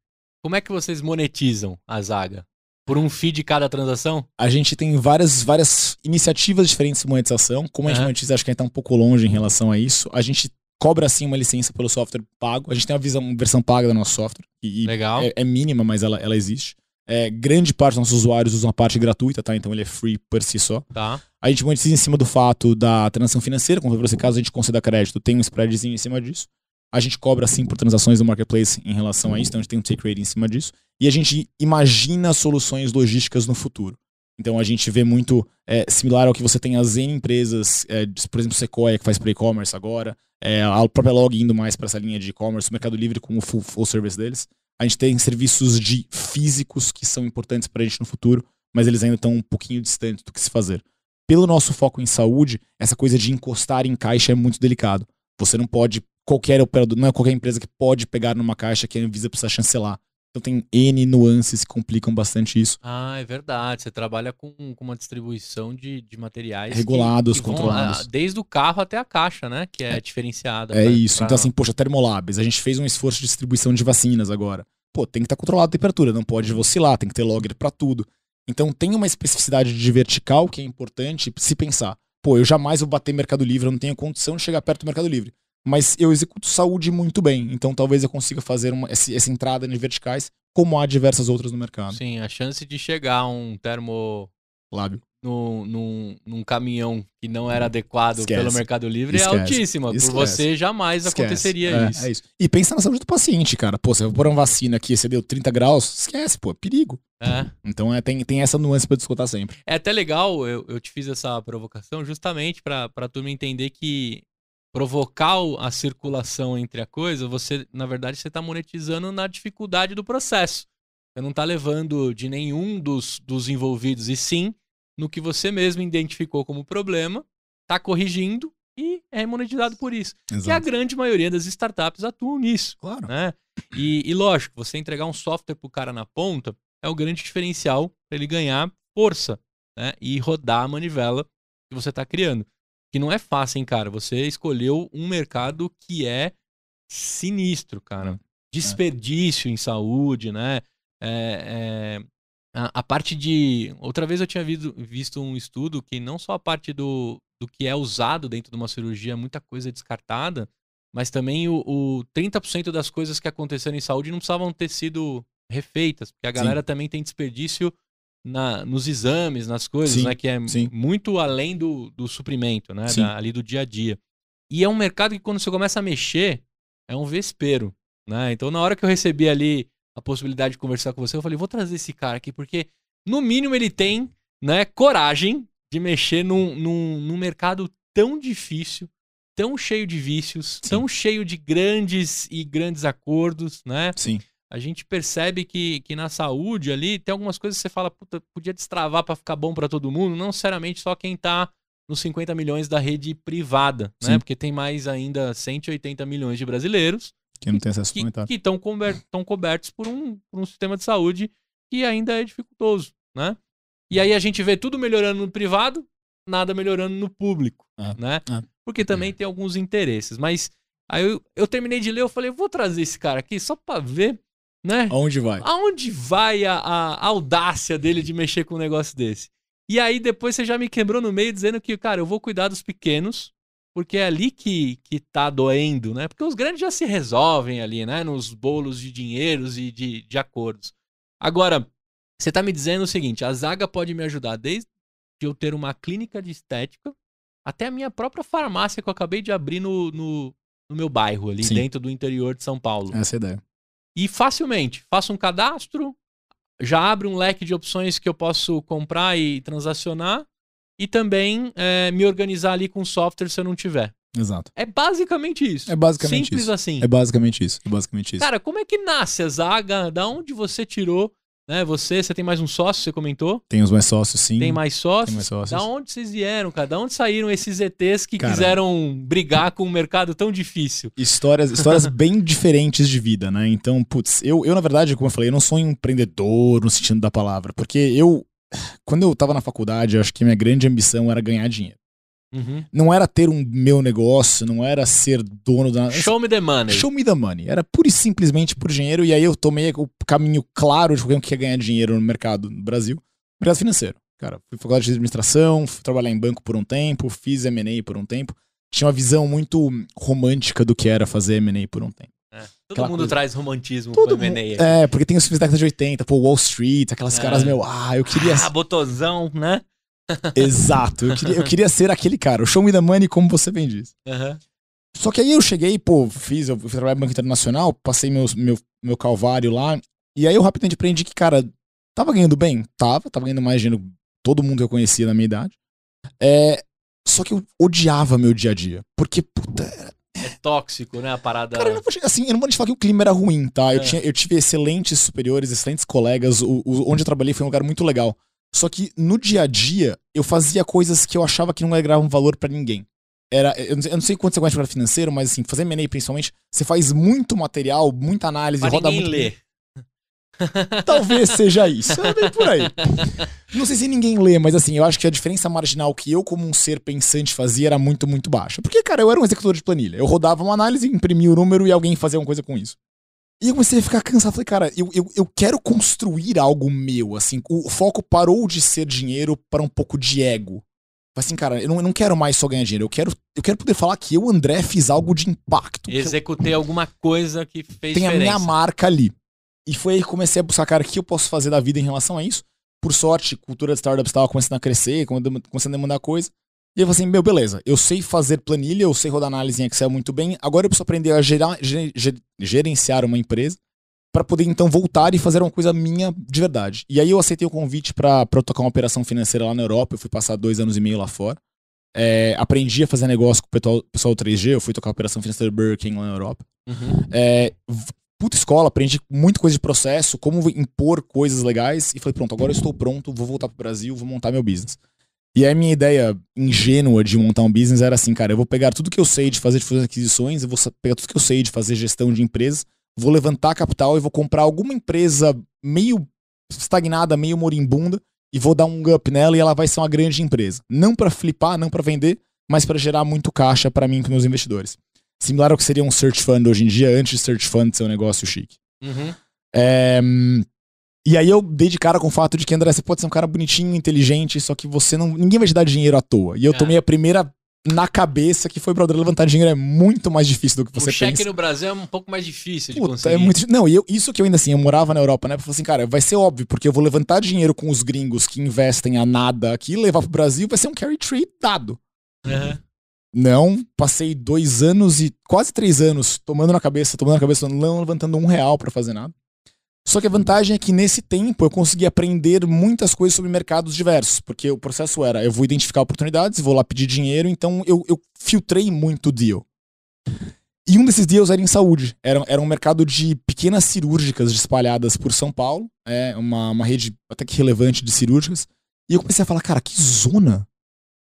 como é que vocês monetizam a zaga? Por um fee de cada transação? A gente tem várias, várias iniciativas diferentes de monetização. Como a gente uhum. monetiza, acho que ainda tá um pouco longe em uhum. relação a isso. A gente cobra sim uma licença pelo software pago. A gente tem uma, visão, uma versão paga do nosso software. E, Legal. É, é, mínima, mas ela, ela existe. É, grande parte dos nossos usuários usa uma parte gratuita, tá? Então ele é free por si só. Tá. A gente monetiza em cima do fato da transação financeira, como você caso a gente conceda crédito, tem um spreadzinho em cima disso. A gente cobra sim por transações do marketplace em relação a isso, então a gente tem um take rate em cima disso. E a gente imagina soluções logísticas no futuro. Então a gente vê muito é, similar ao que você tem as empresas, é, por exemplo, Sequoia, que faz para e-commerce agora, é, a própria Log indo mais para essa linha de e-commerce, o Mercado Livre com o full, full service deles. A gente tem serviços de físicos que são importantes para a gente no futuro, mas eles ainda estão um pouquinho distantes do que se fazer. Pelo nosso foco em saúde, essa coisa de encostar em caixa é muito delicado. Você não pode, qualquer operador, não é qualquer empresa que pode pegar numa caixa que a Anvisa precisa chancelar. Então tem N nuances que complicam bastante isso. Ah, é verdade. Você trabalha com, com uma distribuição de, de materiais. Regulados, que, que controlados. Vão, desde o carro até a caixa, né? Que é, é diferenciada. É pra, isso. Então, pra... Então, assim, poxa, Termolabs, a gente fez um esforço de distribuição de vacinas agora. Pô, tem que estar tá controlado a temperatura, não pode oscilar, tem que ter logger para tudo. Então tem uma especificidade de vertical que é importante se pensar. Pô, eu jamais vou bater Mercado Livre, eu não tenho condição de chegar perto do Mercado Livre mas eu executo saúde muito bem. Então talvez eu consiga fazer uma, essa entrada em verticais, como há diversas outras no mercado. Sim, a chance de chegar um termo. Lábio. No, num, num caminhão que não era adequado Esquece. pelo Mercado Livre é Esquece. é altíssima. Esquece. Por você jamais Esquece. aconteceria é, isso. É isso. E pensa na saúde do paciente, cara. Pô, você vai pôr uma vacina você deu 30 graus, esquece, pô, é perigo. É. Então é, tem, tem essa nuance para discutir sempre. É até legal, eu, eu te fiz essa provocação justamente para tu me entender que provocar a circulação entre a coisa, você, na verdade, você está monetizando na dificuldade do processo. Você não está levando de nenhum dos, dos envolvidos, e sim no que você mesmo identificou como problema, está corrigindo e é monetizado por isso. Exato. E a grande maioria das startups atuam nisso. Claro. Né? E, e lógico, você entregar um software para o cara na ponta é o grande diferencial para ele ganhar força né? e rodar a manivela que você está criando que não é fácil, hein, cara? Você escolheu um mercado que é sinistro, cara. Hum. Desperdício em saúde, né? É, é, a, a, parte de. Outra vez eu tinha visto, visto um estudo que não só a parte do, do que é usado dentro de uma cirurgia, é muita coisa é descartada, mas também o, o 30% das coisas que aconteceram em saúde não precisavam ter sido refeitas, porque a galera Sim. também tem desperdício na, nos exames, nas coisas, sim, né? Que é sim. muito além do, do suprimento, né? Da, ali do dia a dia. E é um mercado que quando você começa a mexer, é um vespeiro, né? Então, na hora que eu recebi ali a possibilidade de conversar com você, eu falei, vou trazer esse cara aqui, porque no mínimo ele tem, né, coragem de mexer num, num, num mercado tão difícil, tão cheio de vícios, Sim. tão cheio de grandes e grandes acordos, né? Sim a gente percebe que, que na saúde ali tem algumas coisas que você fala, puta, podia destravar para ficar bom para todo mundo, não necessariamente só quem tá nos 50 milhões da rede privada, né? Sim. né? Porque tem mais ainda 180 milhões de brasileiros que não tem acesso comentário. Que estão cober, hum. cobertos por um, por um sistema de saúde que ainda é dificultoso, né? E aí a gente vê tudo melhorando no privado, nada melhorando no público, ah, né? Ah. Porque também é. tem alguns interesses, mas aí eu, eu terminei de ler, eu falei, vou trazer esse cara aqui só para ver né? Aonde vai? Aonde vai a, a audácia dele de mexer com um negócio desse? E aí depois você já me quebrou no meio dizendo que, cara, eu vou cuidar dos pequenos, porque é ali que, que tá doendo, né? Porque os grandes já se resolvem ali, né? Nos bolos de dinheiros e de, de acordos. Agora, você tá me dizendo o seguinte: a zaga pode me ajudar desde eu ter uma clínica de estética até a minha própria farmácia que eu acabei de abrir no, no, no meu bairro, ali Sim. dentro do interior de São Paulo. Essa é a ideia. E facilmente, faço um cadastro, já abre um leque de opções que eu posso comprar e transacionar e também é, me organizar ali com software se eu não tiver. Exato. É basicamente isso. É basicamente Simples isso. assim. É basicamente isso. É basicamente isso. Cara, como é que nasce a zaga? Da onde você tirou né? Você, você tem mais um sócio, você comentou? Tem os mais sócios, sim. Tem mais sócios? Tem mais sócios. Da onde vocês vieram, cara? Da onde saíram esses ETs que cara, quiseram brigar com um mercado tão difícil? Histórias, histórias bem diferentes de vida, né? Então, putz, eu, eu, na verdade, como eu falei, eu não sou um empreendedor no sentido da palavra, porque eu, quando eu tava na faculdade, eu acho que minha grande ambição era ganhar dinheiro. Uhum. Não era ter um meu negócio, não era ser dono da. Show me the money. Show me the money. Era pura e simplesmente por dinheiro. E aí eu tomei o caminho claro de alguém que quer ganhar dinheiro no mercado no Brasil mercado financeiro. Cara, fui faculdade de administração, fui trabalhar em banco por um tempo, fiz MA por um tempo. Tinha uma visão muito romântica do que era fazer MA por um tempo. É, todo Aquela mundo coisa... traz romantismo todo M&A. É, porque tem os filmes da década de 80, pô, Wall Street, aquelas é. caras, meu, ah, eu queria... Ah, botozão, né? Exato. Eu queria, eu queria ser aquele cara. O show me da money, como você bem diz. Uhum. Só que aí eu cheguei, pô, fiz, eu fui trabalhar no Banco Internacional, passei meu, meu calvário lá. E aí eu rapidamente aprendi que, cara, tava ganhando bem? Tava, tava ganhando mais dinheiro todo mundo que eu conhecia na minha idade. É, só que eu odiava meu dia a dia. Porque, puta. É tóxico, né? A parada. Cara, eu não vou, assim, eu não vou te falar que o clima era ruim, tá? É. Eu, tinha, eu tive excelentes superiores, excelentes colegas. O, o, onde eu trabalhei foi um lugar muito legal. Só que no dia a dia, eu fazia coisas que eu achava que não agregavam valor para ninguém. Era, eu não sei quanto você gosta de mercado financeiro, mas assim, fazer MNE principalmente, você faz muito material, muita análise, mas roda muito... Lê. Talvez seja isso. É bem por aí. Não sei se ninguém lê, mas assim, eu acho que a diferença marginal que eu, como um ser pensante, fazia era muito, muito baixa. Porque, cara, eu era um executor de planilha. Eu rodava uma análise, imprimia o número e alguém fazia alguma coisa com isso. E eu comecei a ficar cansado. Falei, cara, eu, eu, eu quero construir algo meu, assim. O foco parou de ser dinheiro para um pouco de ego. Falei assim, cara, eu não, eu não quero mais só ganhar dinheiro. Eu quero, eu quero poder falar que eu, André, fiz algo de impacto. Executei eu, alguma coisa que fez Tem diferença. a minha marca ali. E foi aí que comecei a buscar, cara, o que eu posso fazer da vida em relação a isso. Por sorte, cultura de startups estava começando a crescer, começando a demandar coisa. E eu falei assim, meu, beleza, eu sei fazer planilha, eu sei rodar análise em Excel muito bem, agora eu preciso aprender a gerar, ger, gerenciar uma empresa para poder então voltar e fazer uma coisa minha de verdade. E aí eu aceitei o convite para tocar uma operação financeira lá na Europa, eu fui passar dois anos e meio lá fora. É, aprendi a fazer negócio com o pessoal, pessoal 3G, eu fui tocar a operação financeira do Burger King lá na Europa. Uhum. É, puta escola, aprendi muita coisa de processo, como impor coisas legais, e falei, pronto, agora eu estou pronto, vou voltar pro Brasil, vou montar meu business. E aí a minha ideia ingênua de montar um business era assim, cara, eu vou pegar tudo que eu sei de fazer de fazer aquisições, eu vou pegar tudo que eu sei de fazer gestão de empresas, vou levantar capital e vou comprar alguma empresa meio estagnada, meio moribunda e vou dar um up nela e ela vai ser uma grande empresa. Não para flipar, não para vender, mas para gerar muito caixa para mim e para meus investidores. Similar ao que seria um search fund hoje em dia, antes de search fund ser um negócio chique. Uhum. É, e aí eu dei de cara com o fato de que, André, você pode ser um cara bonitinho, inteligente, só que você não. Ninguém vai te dar dinheiro à toa. E eu é. tomei a primeira na cabeça que foi, brother, levantar dinheiro é muito mais difícil do que você o cheque pensa. no Brasil é um pouco mais difícil Puta, de é conseguir. É muito, não, e eu, isso que eu ainda assim, eu morava na Europa, né? Eu falei assim, cara, vai ser óbvio, porque eu vou levantar dinheiro com os gringos que investem a nada aqui, levar pro Brasil, vai ser um carry trade dado. Uhum. Não, passei dois anos e quase três anos tomando na cabeça, tomando na cabeça, não levantando um real para fazer nada. Só que a vantagem é que nesse tempo eu consegui aprender muitas coisas sobre mercados diversos, porque o processo era eu vou identificar oportunidades, vou lá pedir dinheiro, então eu, eu filtrei muito deal. E um desses deals era em saúde. Era, era um mercado de pequenas cirúrgicas espalhadas por São Paulo, é uma, uma rede até que relevante de cirúrgicas. E eu comecei a falar, cara, que zona!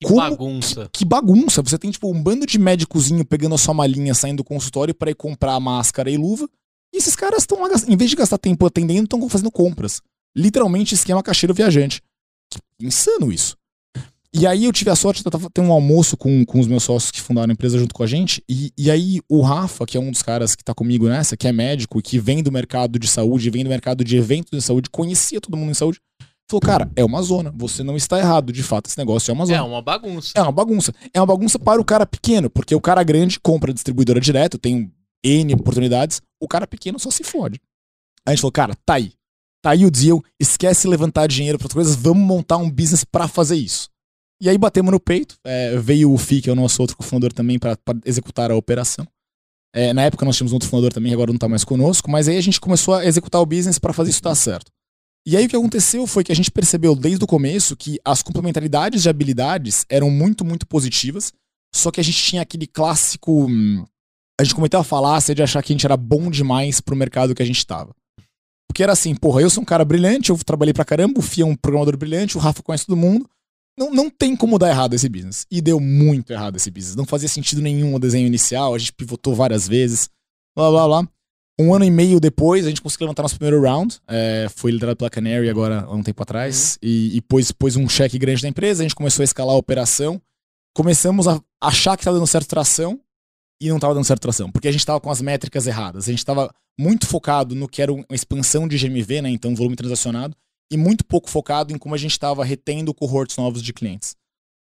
Que Como, bagunça. Que, que, bagunça. Você tem, tipo, um bando de médicozinho pegando a sua malinha, saindo do consultório para ir comprar máscara e luva. E esses caras estão em vez de gastar tempo atendendo, estão fazendo compras. Literalmente esquema caixeiro viajante. Insano isso. E aí eu tive a sorte de ter um almoço com, com os meus sócios que fundaram a empresa junto com a gente. E, e aí o Rafa, que é um dos caras que tá comigo nessa, que é médico, que vem do mercado de saúde, vem do mercado de eventos de saúde, conhecia todo mundo em saúde. Falou, cara, é uma zona, você não está errado, de fato, esse negócio é uma zona. É uma bagunça. É uma bagunça. É uma bagunça para o cara pequeno, porque o cara grande compra distribuidora direto, tem N oportunidades, o cara pequeno só se fode. Aí a gente falou, cara, tá aí. Tá aí o deal, esquece levantar dinheiro para outras coisas, vamos montar um business para fazer isso. E aí batemos no peito, é, veio o FI, que é o nosso outro fundador também, para executar a operação. É, na época nós tínhamos um outro fundador também, agora não tá mais conosco, mas aí a gente começou a executar o business para fazer isso dar certo. E aí o que aconteceu foi que a gente percebeu desde o começo que as complementaridades de habilidades eram muito, muito positivas, só que a gente tinha aquele clássico hum, a gente cometeu a falácia de achar que a gente era bom demais pro mercado que a gente tava. Porque era assim, porra, eu sou um cara brilhante, eu trabalhei pra caramba, o Fia é um programador brilhante, o Rafa conhece todo mundo. Não, não tem como dar errado esse business. E deu muito errado esse business. Não fazia sentido nenhum o desenho inicial, a gente pivotou várias vezes, blá blá blá. Um ano e meio depois, a gente conseguiu levantar nosso primeiro round. É, foi liderado pela Canary agora há um tempo atrás. Uhum. E, e pôs, pôs um cheque grande na empresa, a gente começou a escalar a operação. Começamos a achar que estava dando certo tração e não estava dando certa tração, porque a gente estava com as métricas erradas. A gente estava muito focado no que era uma expansão de GMV, né, então volume transacionado, e muito pouco focado em como a gente estava retendo cohorts novos de clientes.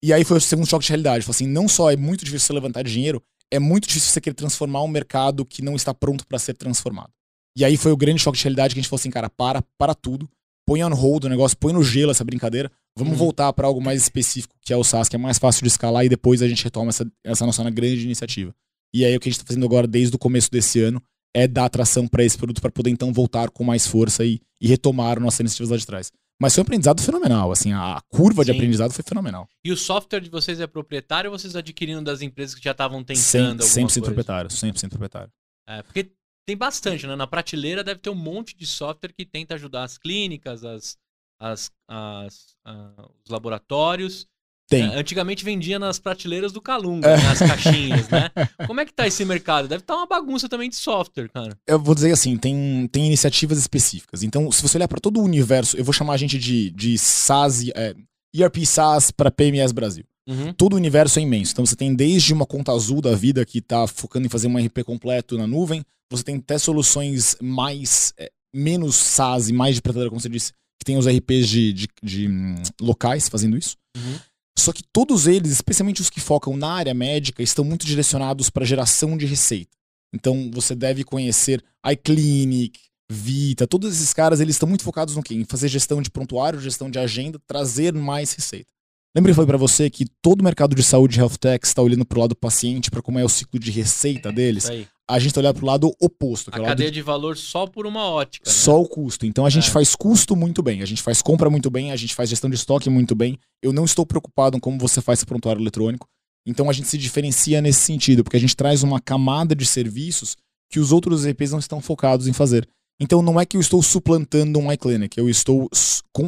E aí foi o segundo choque de realidade. Falei assim, não só é muito difícil você levantar dinheiro, é muito difícil você querer transformar um mercado que não está pronto para ser transformado. E aí foi o grande choque de realidade que a gente falou assim, cara, para, para tudo, põe on hold o negócio, põe no gelo essa brincadeira, vamos uhum. voltar para algo mais específico, que é o SaaS, que é mais fácil de escalar e depois a gente retoma essa, essa nossa grande iniciativa. E aí o que a gente está fazendo agora desde o começo desse ano é dar atração para esse produto para poder então voltar com mais força e, e retomar nossas iniciativas lá de trás. Mas foi um aprendizado fenomenal, assim, a curva Sim. de aprendizado foi fenomenal. E o software de vocês é proprietário ou vocês adquiriram das empresas que já estavam tentando 100%, 100% proprietário, 100% proprietário. É, porque tem bastante, né? Na prateleira deve ter um monte de software que tenta ajudar as clínicas, as, as, as, as ah, os laboratórios tem. É, antigamente vendia nas prateleiras do Calunga, é. nas né, caixinhas, né? Como é que tá esse mercado? Deve estar tá uma bagunça também de software, cara. Eu vou dizer assim, tem, tem iniciativas específicas. Então, se você olhar para todo o universo, eu vou chamar a gente de, de SaaS, é, ERP SaaS para PMS Brasil. Uhum. Todo o universo é imenso. Então, você tem desde uma conta azul da vida que está focando em fazer um RP completo na nuvem, você tem até soluções mais, é, menos SaaS e mais de prateleira, como você disse, que tem os RPs de, de, de, de hum, locais fazendo isso. Uhum. Só que todos eles, especialmente os que focam na área médica, estão muito direcionados para geração de receita. Então você deve conhecer iClinic, Vita, todos esses caras, eles estão muito focados no quê? Em fazer gestão de prontuário, gestão de agenda, trazer mais receita. Lembra que eu falei para você que todo o mercado de saúde e health tech está olhando para o lado do paciente, para como é o ciclo de receita é, deles? Tá a gente tá olhar para o lado oposto. É a cadeia de... de... valor só por uma ótica. Né? Só o custo. Então a gente é. faz custo muito bem, a gente faz compra muito bem, a gente faz gestão de estoque muito bem. Eu não estou preocupado em como você faz esse prontuário eletrônico. Então a gente se diferencia nesse sentido, porque a gente traz uma camada de serviços que os outros EPs não estão focados em fazer. Então não é que eu estou suplantando um iClinic, eu estou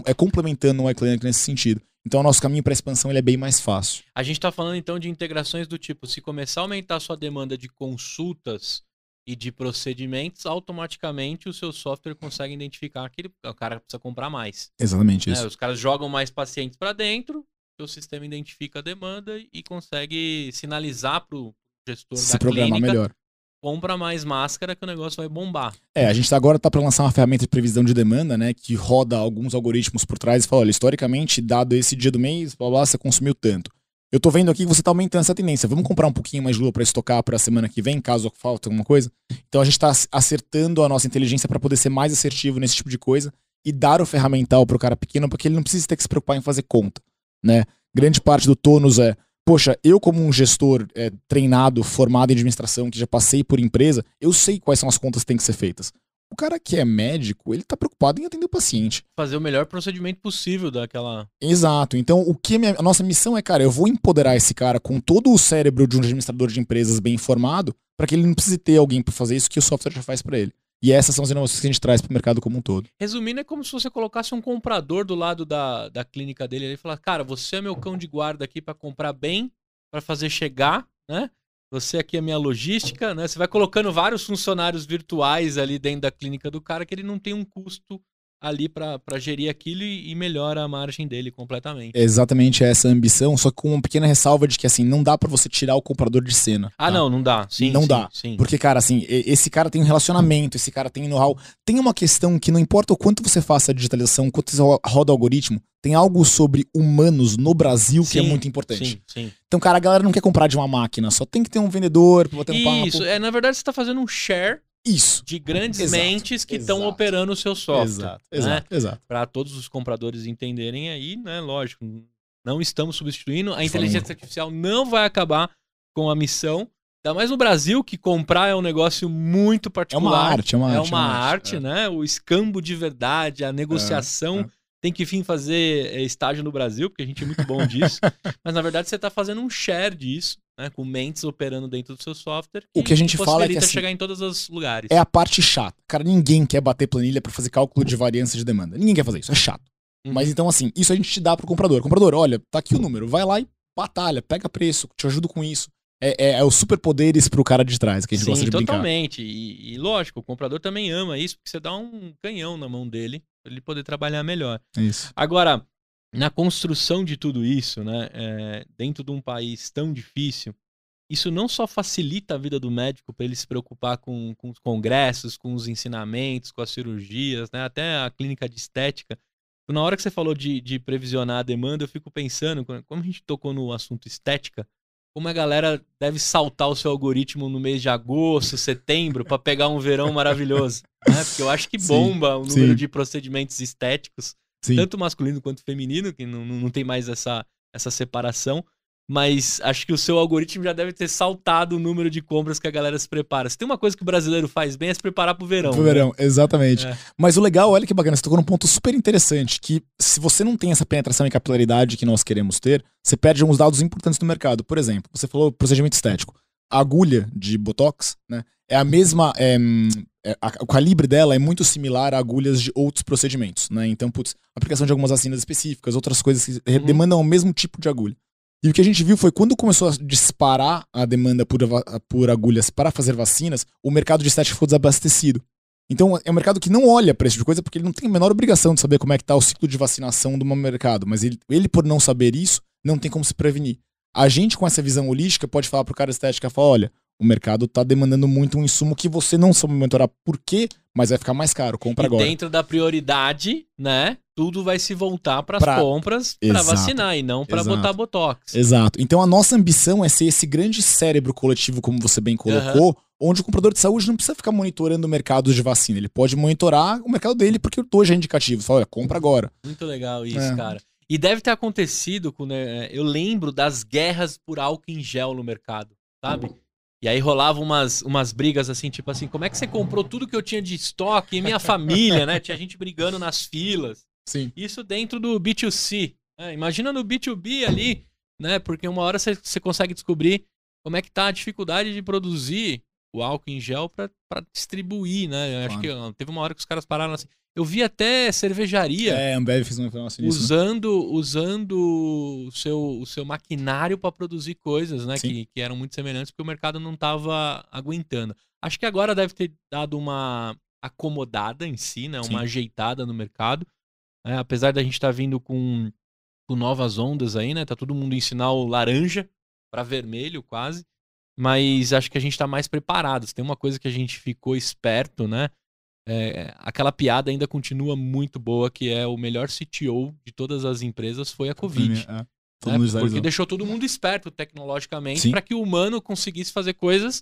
é complementando um iClinic nesse sentido. Então, o nosso caminho para expansão ele é bem mais fácil. A gente está falando então de integrações do tipo: se começar a aumentar a sua demanda de consultas e de procedimentos, automaticamente o seu software consegue identificar que ele, o cara precisa comprar mais. Exatamente né? isso. Os caras jogam mais pacientes para dentro, o sistema identifica a demanda e consegue sinalizar para o gestor se da programar clínica melhor compra mais máscara que o negócio vai bombar. É, a gente tá agora tá para lançar uma ferramenta de previsão de demanda, né, que roda alguns algoritmos por trás e fala, olha, historicamente, dado esse dia do mês, blá, blá, você consumiu tanto. Eu tô vendo aqui que você tá aumentando essa tendência. Vamos comprar um pouquinho mais de lua para estocar para a semana que vem, caso falte alguma coisa? Então a gente tá acertando a nossa inteligência para poder ser mais assertivo nesse tipo de coisa e dar o ferramental pro cara pequeno, porque ele não precisa ter que se preocupar em fazer conta, né? Grande parte do tônus é poxa, eu como um gestor é, treinado, formado em administração, que já passei por empresa, eu sei quais são as contas que têm que ser feitas. O cara que é médico, ele tá preocupado em atender o paciente. Fazer o melhor procedimento possível daquela. Exato. Então, o que a, minha, a nossa missão é, cara, eu vou empoderar esse cara com todo o cérebro de um administrador de empresas bem informado, para que ele não precise ter alguém para fazer isso que o software já faz para ele. E essas são as inovações que a gente traz para o mercado como um todo. Resumindo, é como se você colocasse um comprador do lado da, da clínica dele e falar: Cara, você é meu cão de guarda aqui para comprar bem, para fazer chegar, né? Você aqui é minha logística, né? Você vai colocando vários funcionários virtuais ali dentro da clínica do cara que ele não tem um custo ali para gerir aquilo e, melhora a margem dele completamente. É exatamente essa ambição, só que com uma pequena ressalva de que assim, não dá para você tirar o comprador de cena. Ah, tá? não, não dá. Sim, não sim, dá. Sim. Porque cara, assim, esse cara tem um relacionamento, esse cara tem know-how, tem uma questão que não importa o quanto você faça a digitalização, quanto você roda o algoritmo, tem algo sobre humanos no Brasil que é muito importante. Sim, sim. Então, cara, a galera não quer comprar de uma máquina, só tem que ter um vendedor, botar um papo. Isso, é, na verdade você tá fazendo um share isso. De grandes exato, mentes que estão operando o seu software. Exato, né? exato, exato. Para todos os compradores entenderem aí, né? Lógico, não estamos substituindo. A inteligência artificial não vai acabar com a missão. Ainda mais no Brasil, que comprar é um negócio muito particular. É uma arte, é uma é arte. É uma, é uma arte, arte é. né? O escambo de verdade, a é, negociação. É, tem que vir fazer é, estágio no Brasil, porque a gente é muito bom disso. mas na verdade você está fazendo um share disso, né? Com mentes operando dentro do seu software. o que a gente fala é que assim, chegar em todos os lugares. É a parte chata. Cara, ninguém quer bater planilha para fazer cálculo de variância de demanda. Ninguém quer fazer isso, é chato. Uhum. Mas então assim, isso a gente te dá pro comprador. Comprador, olha, tá aqui o número, vai lá e batalha, pega preço, te ajudo com isso. É, é, é, poderes superpoderes pro cara de trás, que a gente Sim, gosta de totalmente. brincar. totalmente. e, lógico, o comprador também ama isso, porque você dá um canhão na mão dele ele poder trabalhar melhor. Isso. Agora, na construção de tudo isso, né, é, dentro de um país tão difícil, isso não só facilita a vida do médico para ele se preocupar com, com os congressos, com os ensinamentos, com as cirurgias, né, até a clínica de estética. Na hora que você falou de, de previsionar a demanda, eu fico pensando, como a gente tocou no assunto estética, como a galera deve saltar o seu algoritmo no mês de agosto, setembro, para pegar um verão maravilhoso. Né? Porque eu acho que bomba sim, o número sim. de procedimentos estéticos, sim. tanto masculino quanto feminino, que não, não tem mais essa, essa separação mas acho que o seu algoritmo já deve ter saltado o número de compras que a galera se prepara. Se tem uma coisa que o brasileiro faz bem é se preparar pro verão. Pro né? verão, exatamente. É. Mas o legal, olha que bacana, você tocou num ponto super interessante, que se você não tem essa penetração e capilaridade que nós queremos ter, você perde alguns dados importantes do mercado. Por exemplo, você falou procedimento estético. A agulha de Botox, né, é a mesma... É, é, a, o calibre dela é muito similar a agulhas de outros procedimentos, né? Então, putz, aplicação de algumas vacinas específicas, outras coisas que uhum. demandam o mesmo tipo de agulha. E o que a gente viu foi quando começou a disparar a demanda por, por agulhas para fazer vacinas, o mercado de estética ficou desabastecido. Então é um mercado que não olha para esse tipo de coisa porque ele não tem a menor obrigação de saber como é que está o ciclo de vacinação do mercado. Mas ele, ele, por não saber isso, não tem como se prevenir. A gente, com essa visão holística, pode falar para o cara estética, e falar, olha, o mercado está demandando muito um insumo que você não sabe monitorar por quê, mas vai ficar mais caro. Compra e agora. Dentro da prioridade, né? Tudo vai se voltar para as pra... compras para vacinar e não para botar botox. Exato. Então a nossa ambição é ser esse grande cérebro coletivo, como você bem colocou, uhum. onde o comprador de saúde não precisa ficar monitorando o mercado de vacina. Ele pode monitorar o mercado dele porque hoje é indicativo. Fala, olha, compra agora. Muito legal isso, é. cara. E deve ter acontecido, com, né, eu lembro das guerras por álcool em gel no mercado, sabe? Uhum e aí rolava umas, umas brigas assim, tipo assim, como é que você comprou tudo que eu tinha de estoque e minha família, né? Tinha gente brigando nas filas. Sim. Isso dentro do B2C. Né? Imagina no B2B ali, né? Porque uma hora você, consegue descobrir como é que tá a dificuldade de produzir o álcool em gel para distribuir, né? Eu claro. acho que teve uma hora que os caras pararam assim, eu vi até cervejaria. É, a Ambev fez uma informação né? Usando, usando o, seu, o seu maquinário para produzir coisas, né? Que, que eram muito semelhantes, porque o mercado não estava aguentando. Acho que agora deve ter dado uma acomodada em si, né? Uma Sim. ajeitada no mercado. É, apesar da gente estar tá vindo com, com novas ondas aí, né? Tá todo mundo em sinal laranja para vermelho quase. Mas acho que a gente está mais preparado. Se tem uma coisa que a gente ficou esperto, né? é, aquela piada ainda continua muito boa, que é o melhor CTO de todas as empresas foi a Covid. É, né? Porque deixou todo mundo esperto tecnologicamente para que o humano conseguisse fazer coisas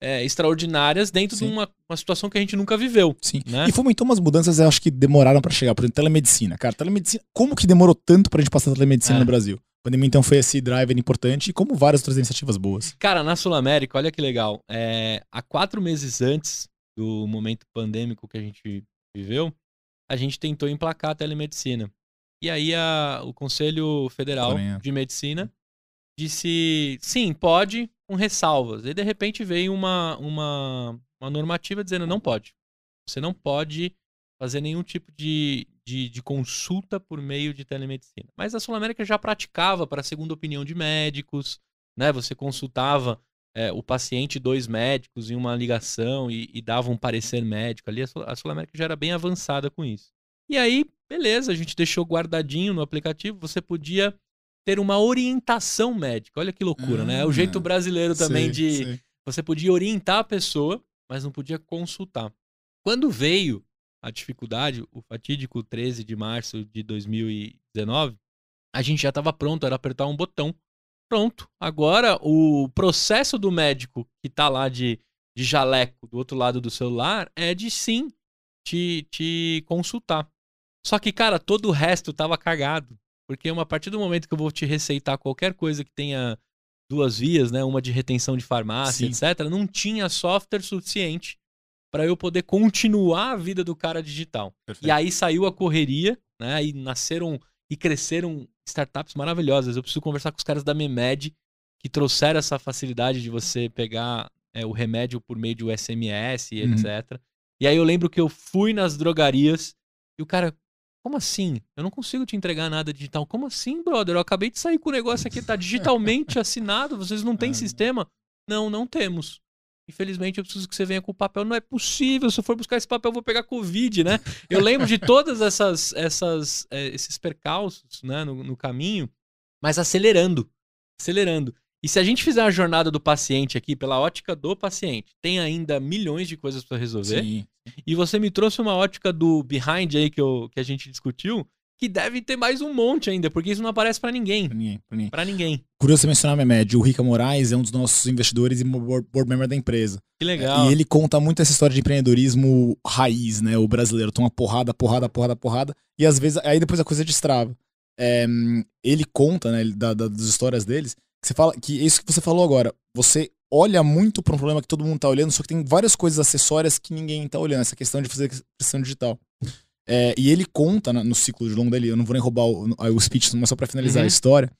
é, extraordinárias dentro Sim. de uma, uma, situação que a gente nunca viveu. Sim. Né? E fomentou umas mudanças, eu acho que demoraram para chegar. Por exemplo, telemedicina. Cara, telemedicina. Como que demorou tanto para a gente passar a telemedicina é. no Brasil? A pandemia, então, foi esse driver importante, e como várias outras iniciativas boas. Cara, na Sul América, olha que legal. É, há quatro meses antes do momento pandêmico que a gente viveu, a gente tentou emplacar a telemedicina. E aí a, o Conselho Federal é. de Medicina uhum. disse, sim, pode, com ressalvas. E de repente veio uma, uma, uma normativa dizendo, não pode. Você não pode fazer nenhum tipo de, de, de, consulta por meio de telemedicina. Mas a Sul-América já praticava para segunda opinião de médicos, né? Você consultava é, o paciente, dois médicos em uma ligação e, e dava um parecer médico ali. A Sul-América já era bem avançada com isso. E aí, beleza, a gente deixou guardadinho no aplicativo, você podia ter uma orientação médica. Olha que loucura, né? É o hum, jeito brasileiro também sim, de. Sim. Você podia orientar a pessoa, mas não podia consultar. Quando veio a dificuldade, o fatídico 13 de março de 2019, a gente já estava pronto, era apertar um botão pronto. Agora o processo do médico que tá lá de, de jaleco do outro lado do celular é de sim te, te consultar. Só que, cara, todo o resto tava cagado. Porque a partir do momento que eu vou te receitar qualquer coisa que tenha duas vias, né? Uma de retenção de farmácia, Sim. etc., não tinha software suficiente para eu poder continuar a vida do cara digital. Perfeito. E aí saiu a correria, né? E nasceram e cresceram startups maravilhosas. Eu preciso conversar com os caras da Memed, que trouxeram essa facilidade de você pegar é, o remédio por meio de SMS e uhum. etc. E aí eu lembro que eu fui nas drogarias e o cara, como assim? Eu não consigo te entregar nada digital. Como assim, brother? Eu acabei de sair com o negócio aqui, tá digitalmente assinado, vocês não têm ah, sistema? Não, não temos. Infelizmente, eu preciso que você venha com o papel. Não é possível. Se eu for buscar esse papel, eu vou pegar Covid, né? Eu lembro de todas essas, essas é, esses percalços né, no, no caminho, mas acelerando. Acelerando. E se a gente fizer a jornada do paciente aqui, pela ótica do paciente, tem ainda milhões de coisas para resolver. Sim. E você me trouxe uma ótica do behind aí que, eu, que a gente discutiu, que deve ter mais um monte ainda, porque isso não aparece para ninguém. Pra ninguém, pra ninguém. ninguém. Curioso você mencionar, Mehmed, o Rica Moraes é um dos nossos investidores e board member da empresa. Que legal. É, e ele conta muito essa história de empreendedorismo raiz, né? O brasileiro toma porrada, porrada, porrada, porrada, e às vezes, aí depois a coisa destrava. É, ele conta, né, da, da, das histórias deles, que você fala que é isso que você falou agora, você olha muito para um problema que todo mundo tá olhando, só que tem várias coisas acessórias que ninguém tá olhando, essa questão de fazer questão digital. É, e ele conta né, no ciclo de longo dele, eu não vou nem roubar o, o speech, mas só pra finalizar uhum. a história.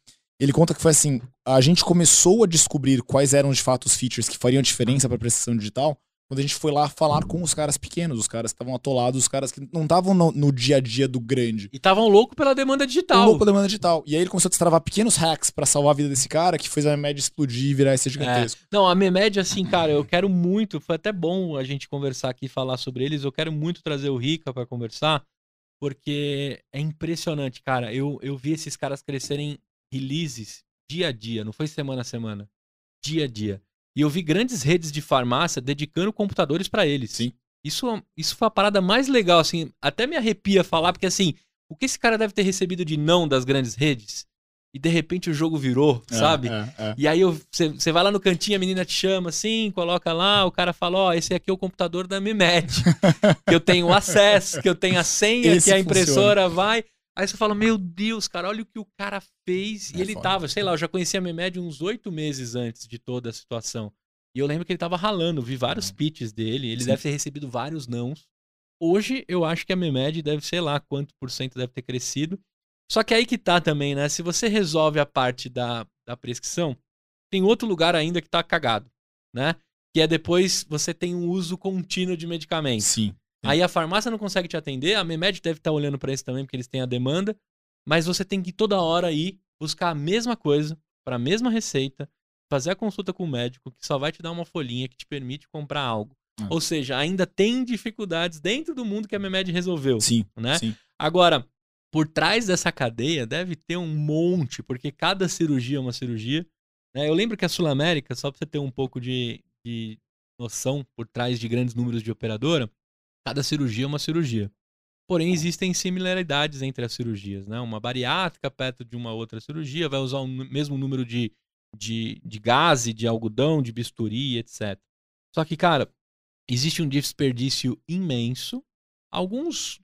Ele conta que foi assim: a gente começou a descobrir quais eram de fato os features que fariam diferença para a prestação digital quando a gente foi lá falar com os caras pequenos, os caras que estavam atolados, os caras que não estavam no, no, dia a dia do grande. E estavam louco pela demanda digital. Louco pela demanda digital. E aí ele começou a destravar pequenos hacks para salvar a vida desse cara, que fez a média explodir e virar esse é. gigantesco. É. Não, a Memed, assim, cara, eu quero muito, foi até bom a gente conversar aqui e falar sobre eles, eu quero muito trazer o Rica para conversar, porque é impressionante, cara. Eu, eu vi esses caras crescerem releases dia a dia, não foi semana a semana, dia a dia. E eu vi grandes redes de farmácia dedicando computadores para eles. Sim. Isso, isso foi a parada mais legal, assim. Até me arrepia falar, porque assim, o que esse cara deve ter recebido de não das grandes redes? E de repente o jogo virou, é, sabe? É, é. E aí você vai lá no cantinho, a menina te chama assim, coloca lá, o cara fala: Ó, oh, esse aqui é o computador da Mimed. que eu tenho acesso, que eu tenho a senha, esse que a impressora funciona. vai. Aí você fala, meu Deus, cara, olha o que o cara fez. É e ele foda. tava, é sei lá, eu já conhecia a Memed uns oito meses antes de toda a situação. E eu lembro que ele tava ralando, vi vários uhum. pitches dele, ele Sim. deve ter recebido vários nãos. Hoje eu acho que a Memed deve, sei lá, quanto por cento deve ter crescido. Só que aí que tá também, né? Se você resolve a parte da, da prescrição, tem outro lugar ainda que tá cagado, né? Que é depois você tem um uso contínuo de medicamento. Sim. Aí a farmácia não consegue te atender, a Memed deve estar tá olhando para isso também, porque eles têm a demanda, mas você tem que toda hora ir buscar a mesma coisa, para a mesma receita, fazer a consulta com o médico, que só vai te dar uma folhinha que te permite comprar algo. Ah. Ou seja, ainda tem dificuldades dentro do mundo que a Memed resolveu. Sim. Né? Sim. Agora, por trás dessa cadeia deve ter um monte, porque cada cirurgia é uma cirurgia. Né? Eu lembro que a Sul América, só para você ter um pouco de, de noção por trás de grandes números de operadora, Cada cirurgia é uma cirurgia. Porém, tá. existem similaridades entre as cirurgias, né? Uma bariátrica perto de uma outra cirurgia vai usar o mesmo número de, de, de gás, de algodão, de bisturi, etc. Só que, cara, existe um desperdício imenso, alguns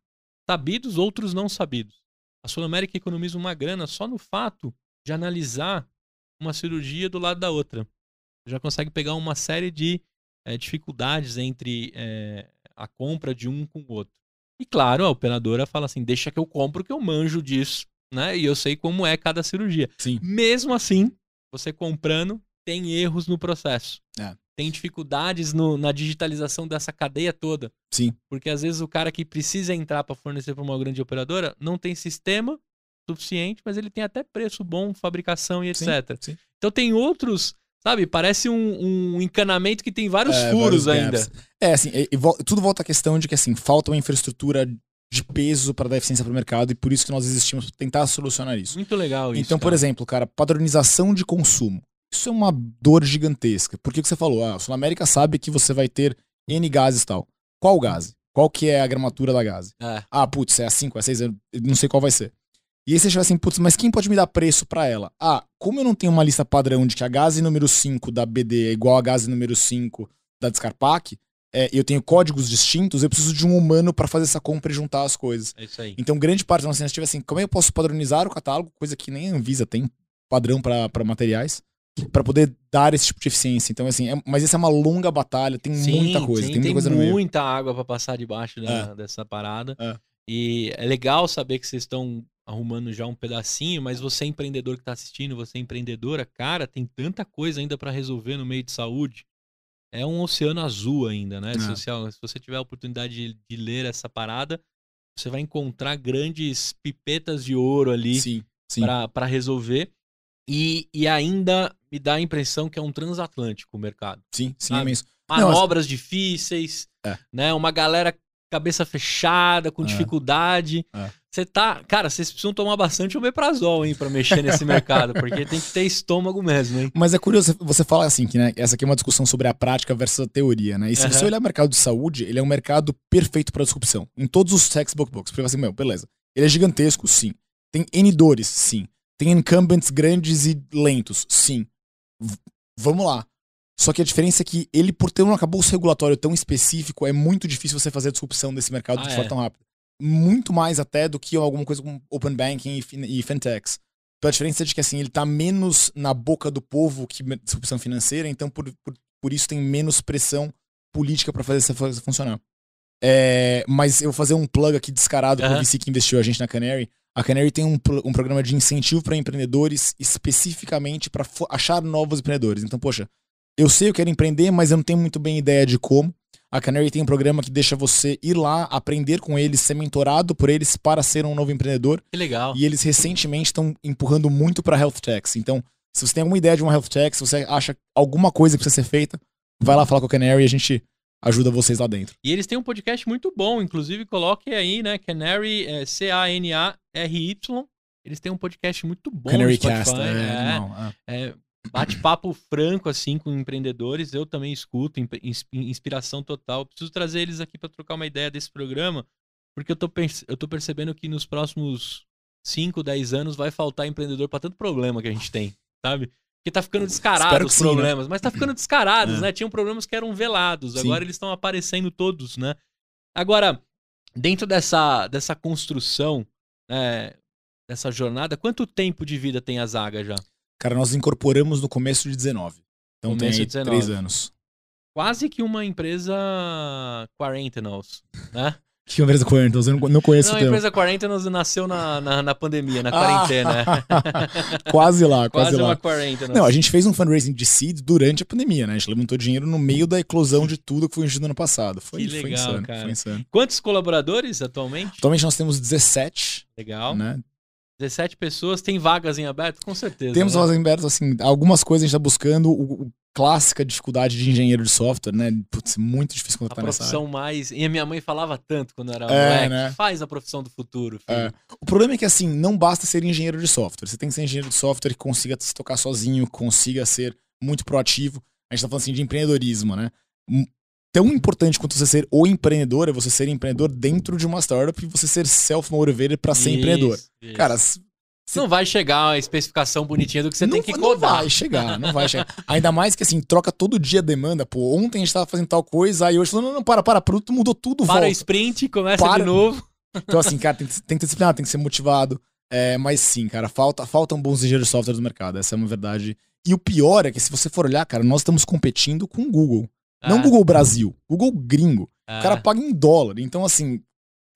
sabidos, outros não sabidos. A Sul América economiza uma grana só no fato de analisar uma cirurgia do lado da outra. Já consegue pegar uma série de é, dificuldades entre é, a compra de um com o outro. E claro, a operadora fala assim: deixa que eu compro que eu manjo disso, né? E eu sei como é cada cirurgia. Sim. Mesmo assim, você comprando, tem erros no processo. É. Tem dificuldades no, na digitalização dessa cadeia toda. Sim. Porque às vezes o cara que precisa entrar para fornecer para uma grande operadora não tem sistema suficiente, mas ele tem até preço bom, fabricação e etc. Sim, sim. Então tem outros Sabe? Parece um, um encanamento que tem vários é, furos vários ainda. É, assim, e, e, tudo volta à questão de que, assim, falta uma infraestrutura de peso para dar eficiência para o mercado e por isso que nós existimos para tentar solucionar isso. Muito legal isso. Então, cara. por exemplo, cara, padronização de consumo. Isso é uma dor gigantesca. Por que, que você falou? Ah, a Sul América sabe que você vai ter N gases e tal. Qual gás? Qual que é a gramatura da gás? É. Ah, putz, é a 5, é a 6, é, não sei qual vai ser. E aí você chega assim, putz, mas quem pode me dar preço para ela? Ah, como eu não tenho uma lista padrão de que a gase número 5 da BD é igual a gase número 5 da Descarpac, é, eu tenho códigos distintos, eu preciso de um humano para fazer essa compra e juntar as coisas. É isso aí. Então, grande parte da nossa iniciativa é assim, como é que eu posso padronizar o catálogo, coisa que nem a Anvisa tem padrão para materiais, para poder dar esse tipo de eficiência. Então, assim, é, mas essa é uma longa batalha, tem sim, muita coisa, sim, tem muita tem meio. água para passar debaixo da, é. dessa parada. É. E é legal saber que vocês estão arrumando já um pedacinho, mas você é empreendedor que está assistindo, você é empreendedora, cara, tem tanta coisa ainda para resolver no meio de saúde. É um oceano azul ainda, né? É. Se, você, se, você tiver a oportunidade de, de, ler essa parada, você vai encontrar grandes pipetas de ouro ali para resolver. E, e ainda me dá a impressão que é um transatlântico o mercado. Sim, sim, é sabe? é isso. Manobras Não, difíceis, é. né? Uma galera cabeça fechada, com é. dificuldade. É. Você tá. Cara, vocês precisam tomar bastante omeprazol, hein, pra mexer nesse mercado, porque tem que ter estômago mesmo, hein? Mas é curioso, você fala assim, que né, essa aqui é uma discussão sobre a prática versus a teoria, né? E se uhum. você olhar o mercado de saúde, ele é um mercado perfeito para disrupção. Em todos os textbook books. Porque assim, meu, beleza. Ele é gigantesco, sim. Tem N dores, sim. Tem incumbents grandes e lentos, sim. V vamos lá. Só que a diferença é que ele, por ter um acabouço regulatório tão específico, é muito difícil você fazer a disrupção desse mercado ah, de é. forma tão rápida. Muito mais até do que alguma coisa como Open Banking e, e Fintechs. Então a diferença é de que assim, ele está menos na boca do povo que disrupção financeira, então por, por, por isso tem menos pressão política para fazer essa coisa funcionar. É, mas eu vou fazer um plug aqui descarado uhum. o VC que investiu a gente na Canary. A Canary tem um, um programa de incentivo para empreendedores especificamente para achar novos empreendedores. Então, poxa, eu sei, eu quero empreender, mas eu não tenho muito bem ideia de como. A Canary tem um programa que deixa você ir lá, aprender com eles, ser mentorado por eles para ser um novo empreendedor. Que legal. E eles recentemente estão empurrando muito para health techs. Então, se você tem alguma ideia de uma health tech, se você acha alguma coisa que precisa ser feita, vai lá falar com a Canary e a gente ajuda vocês lá dentro. E eles têm um podcast muito bom, inclusive coloque aí, né, Canary, é, C-A-N-A-R-Y. Eles têm um podcast muito bom Canary Cast, é, é, não, é. é Bate-papo franco, assim, com empreendedores, eu também escuto, inspiração total. Preciso trazer eles aqui para trocar uma ideia desse programa, porque eu tô, eu tô percebendo que nos próximos 5, 10 anos vai faltar empreendedor para tanto problema que a gente tem, sabe? Porque tá ficando descarado os né? problemas, né? mas tá ficando descarados, é. né? Tinham problemas que eram velados, sim. agora eles estão aparecendo todos, né? Agora, dentro dessa, dessa construção, é, dessa jornada, quanto tempo de vida tem a zaga já? Cara, nós incorporamos no começo de 19. Então começo tem aí 19. três anos. Quase que uma empresa quarentenals, né? que empresa quarentenals? Eu não, conheço não, a empresa quarentenals nasceu na, na, na, pandemia, na ah! quarentena. quase lá, quase, quase lá. Quase uma quarentenals. Não, a gente fez um fundraising de seed durante a pandemia, né? A gente levantou dinheiro no meio da eclosão de tudo que foi investido no ano passado. Foi, que foi legal, insano, cara. Foi insano. Quantos colaboradores atualmente? Atualmente nós temos 17. Legal. Né? 17 pessoas, tem vagas em aberto? Com certeza. Temos né? vagas em aberto, assim, algumas coisas a gente está buscando. O, o, clássica dificuldade de engenheiro de software, né? Putz, é muito difícil contratar a tá profissão nessa área. mais. E a minha mãe falava tanto quando era é, moleque, né? faz a profissão do futuro. É. O problema é que, assim, não basta ser engenheiro de software. Você tem que ser engenheiro de software que consiga se tocar sozinho, consiga ser muito proativo. A gente está falando assim de empreendedorismo, né? tão importante quanto você ser o empreendedor é você ser empreendedor dentro de uma startup e você ser self-motivated para ser isso, empreendedor. Isso. Cara, você... Não vai chegar a especificação bonitinha do que você não, tem que codar. Não vai chegar, não vai chegar. Ainda mais que assim, troca todo dia a demanda. Pô, ontem a gente tava fazendo tal coisa, aí hoje falando, não, não, para, para, produto mudou tudo, para volta. Para sprint, começa para. de novo. Então assim, cara, tem, tem que ser disciplinado, tem que ser motivado. É, mas sim, cara, falta, faltam bons engenheiros de software do mercado, essa é uma verdade. E o pior é que se você for olhar, cara, nós estamos competindo com o Google. Não ah. Google Brasil, Google gringo. O cara ah. paga em dólar. Então, assim,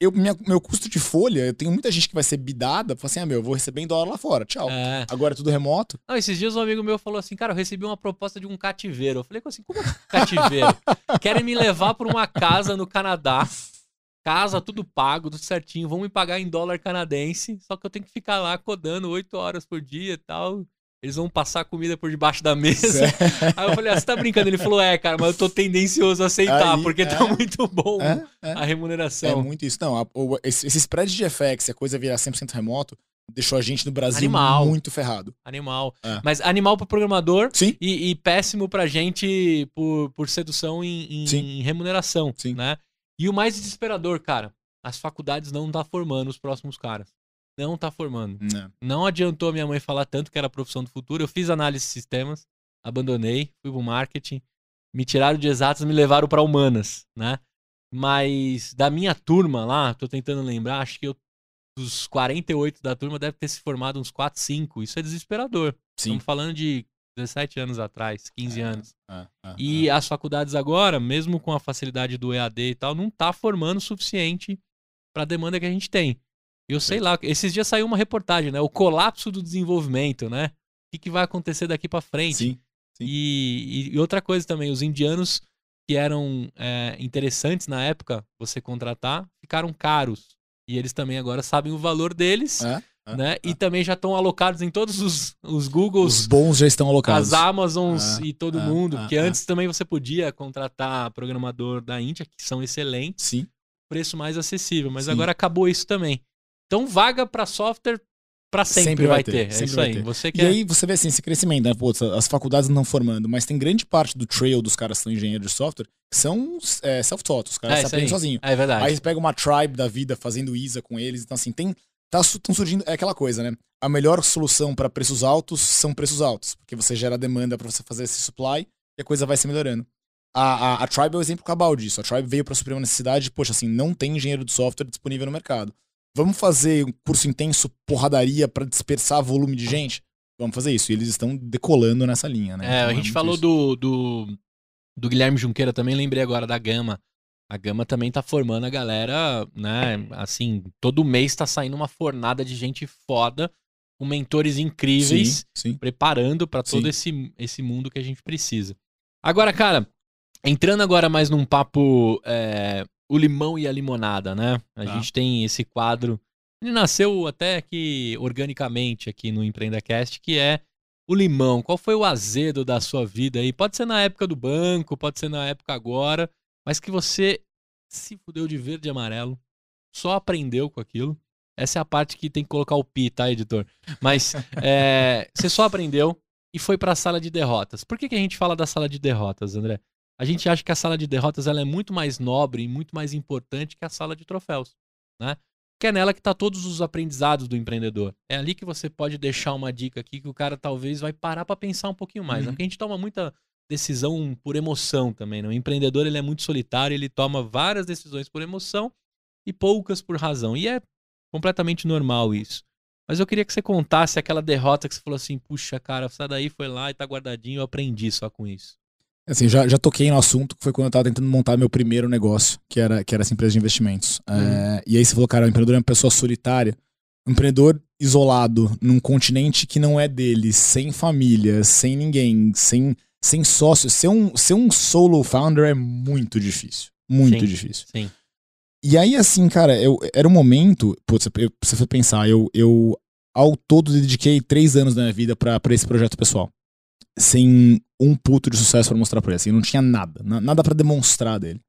eu, minha, meu custo de folha, eu tenho muita gente que vai ser bidada, fala assim, ah, meu, eu vou receber em dólar lá fora, tchau. É. Agora é tudo remoto. Não, esses dias um amigo meu falou assim, cara, eu recebi uma proposta de um cativeiro. Eu falei assim, como é cativeiro? Querem me levar para uma casa no Canadá, casa, tudo pago, tudo certinho, vão me pagar em dólar canadense, só que eu tenho que ficar lá codando oito horas por dia e tal, eles vão passar a comida por debaixo da mesa. Certo. Aí eu falei, ah, você tá brincando? Ele falou, é, cara, mas eu tô tendencioso a aceitar, Aí, porque tá é, tá muito bom é, é. a remuneração. É muito isso. Não, a, o, esse, esse spread de FX, a coisa virar 100% remoto, deixou a gente no Brasil animal. muito ferrado. Animal. É. Mas animal pro programador Sim. E, e, péssimo pra gente por, por sedução em, em, em remuneração, Sim. né? E o mais desesperador, cara, as faculdades não tá formando os próximos caras não tá formando. Não. Né. não adiantou minha mãe falar tanto que era a profissão do futuro. Eu fiz análise de sistemas, abandonei, fui pro marketing, me tiraram de exatas, me levaram para humanas, né? Mas da minha turma lá, tô tentando lembrar, acho que eu dos 48 da turma deve ter se formado uns 4, 5. Isso é desesperador. Sim. Estamos falando de 17 anos atrás, 15 é, anos. É, é, e é. as faculdades agora, mesmo com a facilidade do EAD e tal, não tá formando o suficiente para a demanda que a gente tem eu sei lá, esses dias saiu uma reportagem, né? O colapso do desenvolvimento, né? O que, que vai acontecer daqui para frente? Sim, sim. E, e, outra coisa também, os indianos que eram é, interessantes na época você contratar, ficaram caros. E eles também agora sabem o valor deles. É? é né? e é. também já estão alocados em todos os, os Googles. Os bons já estão alocados. As Amazons é, e todo mundo. Porque antes também você podia contratar programador da Índia, que são excelentes. Sim. Preço mais acessível. Mas Sim. agora acabou isso também. Então, vaga para software para sempre, sempre, vai ter. ter. É sempre isso aí. Você quer... E aí você vê assim, esse crescimento, né? Putz, as faculdades não formando, mas tem grande parte do trail dos caras que são engenheiros de software que são é, self-taught, os caras é, se aprendem sozinhos. É verdade. Aí você pega uma tribe da vida fazendo ISA com eles, então assim, tem. Tá, surgindo, é aquela coisa, né? A melhor solução para preços altos são preços altos, porque você gera demanda para você fazer esse supply e a coisa vai se melhorando. A, a, a Tribe é o exemplo cabal disso. A Tribe veio para suprir uma necessidade, poxa, assim, não tem engenheiro de software disponível no mercado. Vamos fazer um curso intenso, porradaria, para dispersar volume de gente? Vamos fazer isso. E eles estão decolando nessa linha, né? É, então, a é gente é falou do, do, do Guilherme Junqueira também, lembrei agora da Gama. A Gama também tá formando a galera, né? Assim, todo mês tá saindo uma fornada de gente foda, com mentores incríveis, sim, sim. preparando para todo esse, esse mundo que a gente precisa. Agora, cara, entrando agora mais num papo é, o limão e a limonada, né? A tá. gente tem esse quadro. Ele nasceu até que organicamente aqui no Empreendacast, que é o limão. Qual foi o azedo da sua vida aí? Pode ser na época do banco, pode ser na época agora, mas que você se fudeu de verde e amarelo, só aprendeu com aquilo. Essa é a parte que tem que colocar o pi, tá, editor? Mas é, você só aprendeu e foi para a sala de derrotas. Por que, que a gente fala da sala de derrotas, André? a gente acha que a sala de derrotas ela é muito mais nobre e muito mais importante que a sala de troféus, né? Que é nela que está todos os aprendizados do empreendedor. É ali que você pode deixar uma dica aqui que o cara talvez vai parar para pensar um pouquinho mais. Né? Uhum. Né? Porque a gente toma muita decisão por emoção também. Né? O empreendedor ele é muito solitário, ele toma várias decisões por emoção e poucas por razão. E é completamente normal isso. Mas eu queria que você contasse aquela derrota que você falou assim: puxa, cara, sai daí, foi lá e tá guardadinho, eu aprendi só com isso. Assim, já, já toquei no assunto, que foi quando eu estava tentando montar meu primeiro negócio, que era, que era essa empresa de investimentos. É, uhum. É, e aí você falou, cara, o empreendedor é uma pessoa solitária. Um empreendedor isolado num continente que não é dele, sem família, sem ninguém, sem, sem sócio. Ser um, ser um solo founder é muito difícil. Muito sim, difícil. Sim. E aí, assim, cara, eu, era um momento. Putz, você foi pensar, eu, eu ao todo dediquei três anos da minha vida para esse projeto pessoal sem um puto de sucesso para mostrar para ele. Assim, não tinha nada, nada para demonstrar dele.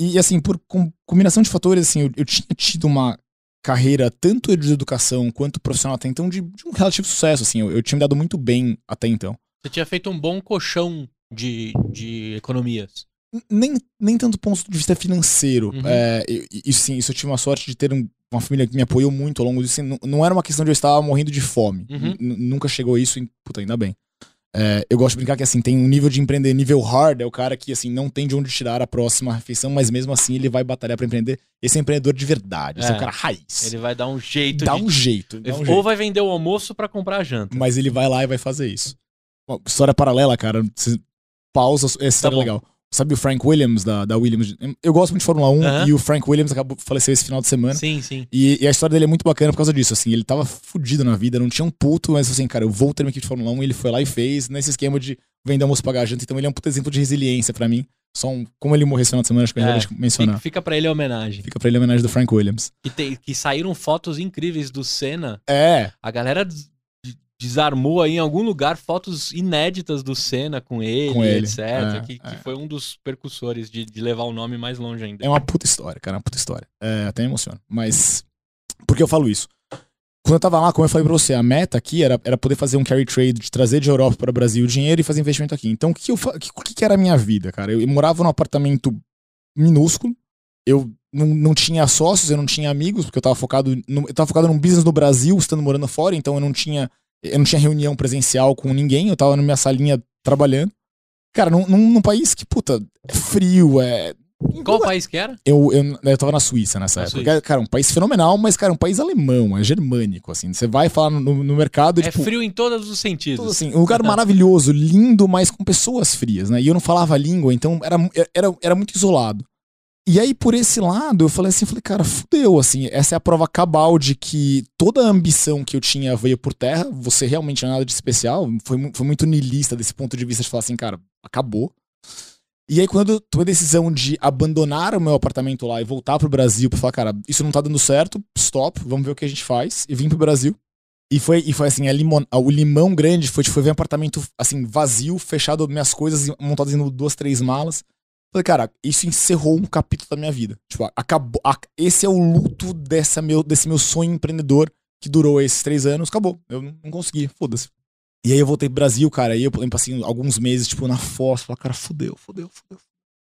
E assim, por combinação de fatores, assim, eu, eu, tinha tido uma carreira tanto de educação quanto profissional até então de, de um relativo sucesso, assim, eu, eu, tinha me dado muito bem até então. Você tinha feito um bom colchão de, de economias. Nem, nem tanto do ponto de vista financeiro. Uhum. É, isso, sim, isso eu tive uma sorte de ter um, uma família que me apoiou muito ao longo disso. Assim, não, não, era uma questão de eu estar morrendo de fome. Uhum. Nunca chegou a isso, e, puta, ainda bem. É, eu gosto de brincar que assim, tem um nível de empreender nível hard, é o cara que assim não tem de onde tirar a próxima refeição, mas mesmo assim ele vai batalhar para empreender. Esse é empreendedor de verdade, é. esse é o é. cara raiz. Ele vai dar um jeito. Dá de... um jeito. Dá um Ou jeito. vai vender o almoço para comprar a janta. Mas ele vai lá e vai fazer isso. história paralela, cara. Pausa, essa é tá história legal. Sabe o Frank Williams da, da Williams? Eu gosto muito de Fórmula 1 uhum. e o Frank Williams acabou faleceu esse final de semana. Sim, sim. E, e, a história dele é muito bacana por causa disso. Assim, ele tava fudido na vida, não tinha um puto, mas assim, cara, eu vou ter uma equipe de Fórmula 1 e ele foi lá e fez nesse esquema de vender almoço pagar janta. Então ele é um puto exemplo de resiliência para mim. Só um, como ele morreu esse final de semana, acho que é, relevante mencionar. Fica, para pra ele a homenagem. Fica pra ele a homenagem do Frank Williams. Que, te, que saíram fotos incríveis do Senna. É. A galera desarmou aí em algum lugar fotos inéditas do Senna com ele, com ele. etc. É, que, é. que, foi um dos percussores de, de, levar o nome mais longe ainda. É uma puta história, cara, é uma puta história. É, até me emociona. Mas, por que eu falo isso? Quando eu tava lá, como eu falei pra você, a meta aqui era, era poder fazer um carry trade, de trazer de Europa para o Brasil dinheiro e fazer investimento aqui. Então, o que, que, que era a minha vida, cara? Eu, eu morava num apartamento minúsculo, eu não, não tinha sócios, eu não tinha amigos, porque eu tava focado, no, eu tava focado num business no Brasil, estando morando fora, então eu não tinha eu não tinha reunião presencial com ninguém, eu tava na minha salinha trabalhando. Cara, num, num, num país que, puta, é frio, é. em Qual país que era? Eu, eu, eu tava na Suíça nessa na época. Suíça. Cara, um país fenomenal, mas, cara, um país alemão, é germânico, assim. Você vai falar no, no mercado. É tipo, frio em todos os sentidos. assim, um lugar maravilhoso, lindo, mas com pessoas frias, né? E eu não falava língua, então era, era, era muito isolado. E aí, por esse lado, eu falei assim, falei, cara, fudeu, assim, essa é a prova cabal de que toda a ambição que eu tinha veio por terra, você realmente não é nada de especial, foi, foi muito niilista desse ponto de vista de falar assim, cara, acabou. E aí, quando eu tomei a decisão de abandonar o meu apartamento lá e voltar pro Brasil, pra falar, cara, isso não tá dando certo, stop, vamos ver o que a gente faz, e vim pro Brasil. E foi, e foi assim, a limon, a, o limão grande foi, tipo, foi ver um apartamento, assim, vazio, fechado, minhas coisas montadas em duas, três malas. Falei, cara, isso encerrou um capítulo da minha vida. Tipo, acabou. A, esse é o luto dessa meu, desse meu sonho empreendedor que durou esses três anos. Acabou. Eu não, não consegui. Foda-se. E aí eu voltei pro Brasil, cara. E eu lembro, assim, alguns meses, tipo, na fossa. Falei, cara, fodeu, fodeu, fodeu.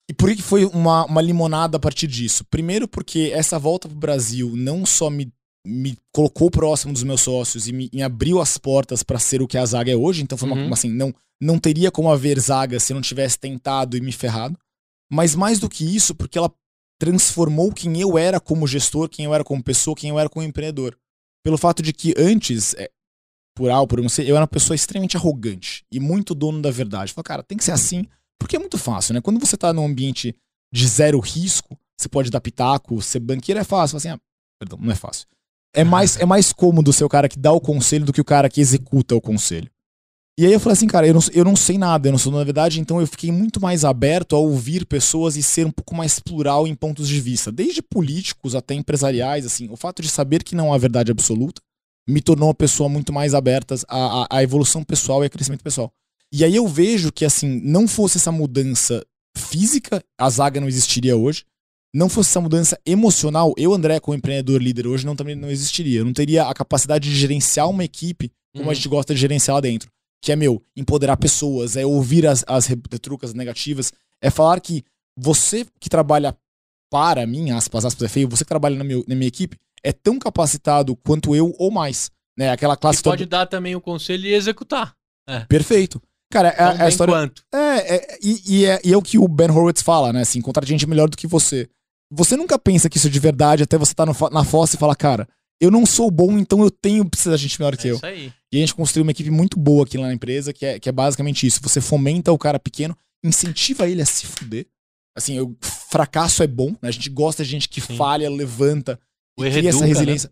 E por que foi uma, uma limonada a partir disso? Primeiro porque essa volta pro Brasil não só me, me colocou próximo dos meus sócios e me, me abriu as portas para ser o que a Zaga é hoje. Então foi uma, uhum. assim, não, não teria como haver Zaga se eu não tivesse tentado e me ferrado. Mas mais do que isso, porque ela transformou quem eu era como gestor, quem eu era como pessoa, quem eu era como empreendedor. Pelo fato de que antes, é, algo por não sei, eu era uma pessoa extremamente arrogante e muito dono da verdade. Falei, cara, tem que ser assim, porque é muito fácil, né? Quando você tá num ambiente de zero risco, você pode dar pitaco, ser banqueiro é fácil. Assim, ah, perdão, não é fácil. É mais, é mais cômodo ser o cara que dá o conselho do que o cara que executa o conselho. E aí eu falei assim, cara, eu não, eu não sei nada, eu não sou novidade, então eu fiquei muito mais aberto a ouvir pessoas e ser um pouco mais plural em pontos de vista, desde políticos até empresariais, assim. O fato de saber que não há verdade absoluta me tornou uma pessoa muito mais aberta à, à, à evolução pessoal e a crescimento pessoal. E aí eu vejo que, assim, não fosse essa mudança física, a zaga não existiria hoje. Não fosse essa mudança emocional, eu, André, como empreendedor líder hoje, não também não existiria. Eu não teria a capacidade de gerenciar uma equipe como uhum. a gente gosta de gerenciar lá dentro que é, meu, empoderar pessoas, é ouvir as, as retrucas negativas, é falar que você que trabalha para mim, aspas, aspas, é feio, você que trabalha na, meu, na minha equipe, é tão capacitado quanto eu ou mais. Né? Aquela classe. pode dar também o conselho e executar. É. Perfeito. Cara, então, a história. Quanto. É, é, e, e é, e é o que o Ben Horowitz fala, né? Assim, encontrar gente melhor do que você. Você nunca pensa que isso é de verdade até você estar tá na fossa e falar, cara, eu não sou bom, então eu tenho precisa de gente melhor que é eu. Isso aí. E a gente construiu uma equipe muito boa aqui lá na empresa, que é, que é basicamente isso. Você fomenta o cara pequeno, incentiva ele a se fuder. Assim, o fracasso é bom, né? A gente gosta de gente que Sim. falha, levanta, o e cria essa né? resiliência.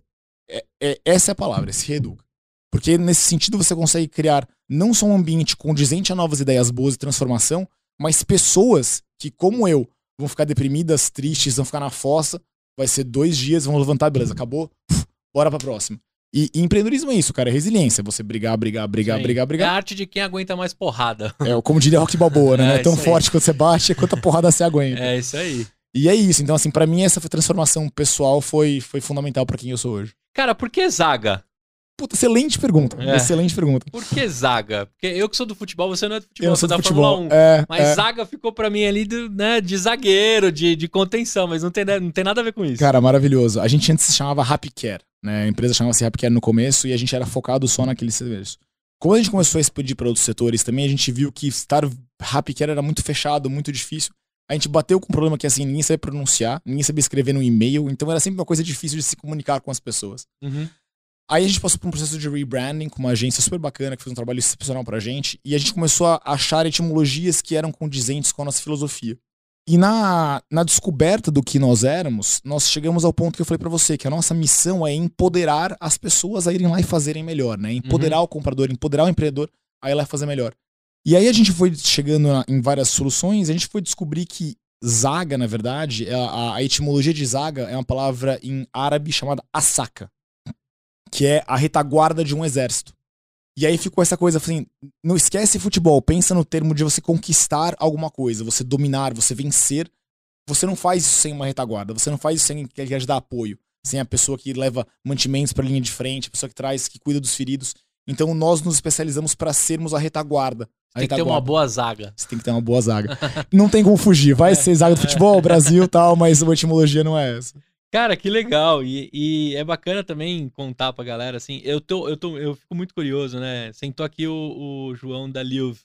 Né? É, é, essa é a palavra, se reeduca. Porque nesse sentido você consegue criar não só um ambiente condizente a novas ideias boas e transformação, mas pessoas que, como eu, vão ficar deprimidas, tristes, vão ficar na fossa, vai ser dois dias, vão levantar, beleza, acabou, bora pra próxima. E, e, empreendedorismo é isso, cara, é resiliência. Você brigar, brigar, brigar, Sim. brigar, brigar. É a arte de quem aguenta mais porrada. É, como diria Rock Balboa, né? É, é tão forte quando quanto você bate, quanta porrada você aguenta. É isso aí. E é isso. Então, assim, para mim, essa transformação pessoal foi, foi fundamental para quem eu sou hoje. Cara, por que zaga? Puta, excelente pergunta. É. Excelente pergunta. Por que zaga? Porque eu que sou do futebol, você não é do futebol, eu não sou do tá futebol. 1, é, mas é. zaga ficou para mim ali do, né, de zagueiro, de, de contenção, mas não tem, né, não tem nada a ver com isso. Cara, maravilhoso. A gente antes se chamava Rapcare. Né? A empresa chamava-se Rapcare no começo e a gente era focado só naquele serviço. Quando a gente começou a expandir para outros setores também, a gente viu que estar Rapcare era muito fechado, muito difícil. A gente bateu com um problema que assim, ninguém sabia pronunciar, ninguém sabia escrever no e-mail, então era sempre uma coisa difícil de se comunicar com as pessoas. Uhum. Aí a gente passou por um processo de rebranding com uma agência super bacana que fez um trabalho excepcional pra gente, e a gente começou a achar etimologias que eram condizentes com a nossa filosofia. E na, na descoberta do que nós éramos, nós chegamos ao ponto que eu falei para você, que a nossa missão é empoderar as pessoas a irem lá e fazerem melhor, né? Empoderar uhum. o comprador, empoderar o empreendedor a ir lá e fazer melhor. E aí a gente foi chegando na, em várias soluções, a gente foi descobrir que zaga, na verdade, é a, a etimologia de zaga é uma palavra em árabe chamada asaka, que é a retaguarda de um exército. E aí ficou essa coisa assim, não esquece futebol, pensa no termo de você conquistar alguma coisa, você dominar, você vencer. Você não faz isso sem uma retaguarda, você não faz isso sem quem quer dar apoio, sem a pessoa que leva mantimentos para a linha de frente, a pessoa que traz, que cuida dos feridos. Então nós nos especializamos para sermos a retaguarda. tem retaguarda. que ter uma boa zaga. Você tem que ter uma boa zaga. não tem como fugir, vai ser zaga do futebol, Brasil tal, mas a etimologia não é essa. Cara, que legal. E, e, é bacana também contar pra galera, assim. Eu, tô, eu, tô, eu fico muito curioso, né? Sentou aqui o, o João da Liuve.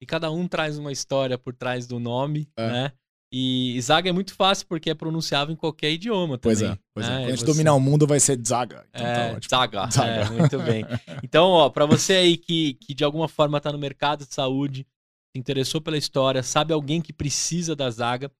E cada um traz uma história por trás do nome, é. né? E zaga é muito fácil porque é pronunciável em qualquer idioma também. É, pois é, pois né? é. Quando a gente dominar o mundo vai ser zaga. Então é, tá zaga. zaga. É, muito bem. Então, ó, pra você aí que, que de alguma forma tá no mercado de saúde, se interessou pela história, sabe alguém que precisa da zaga,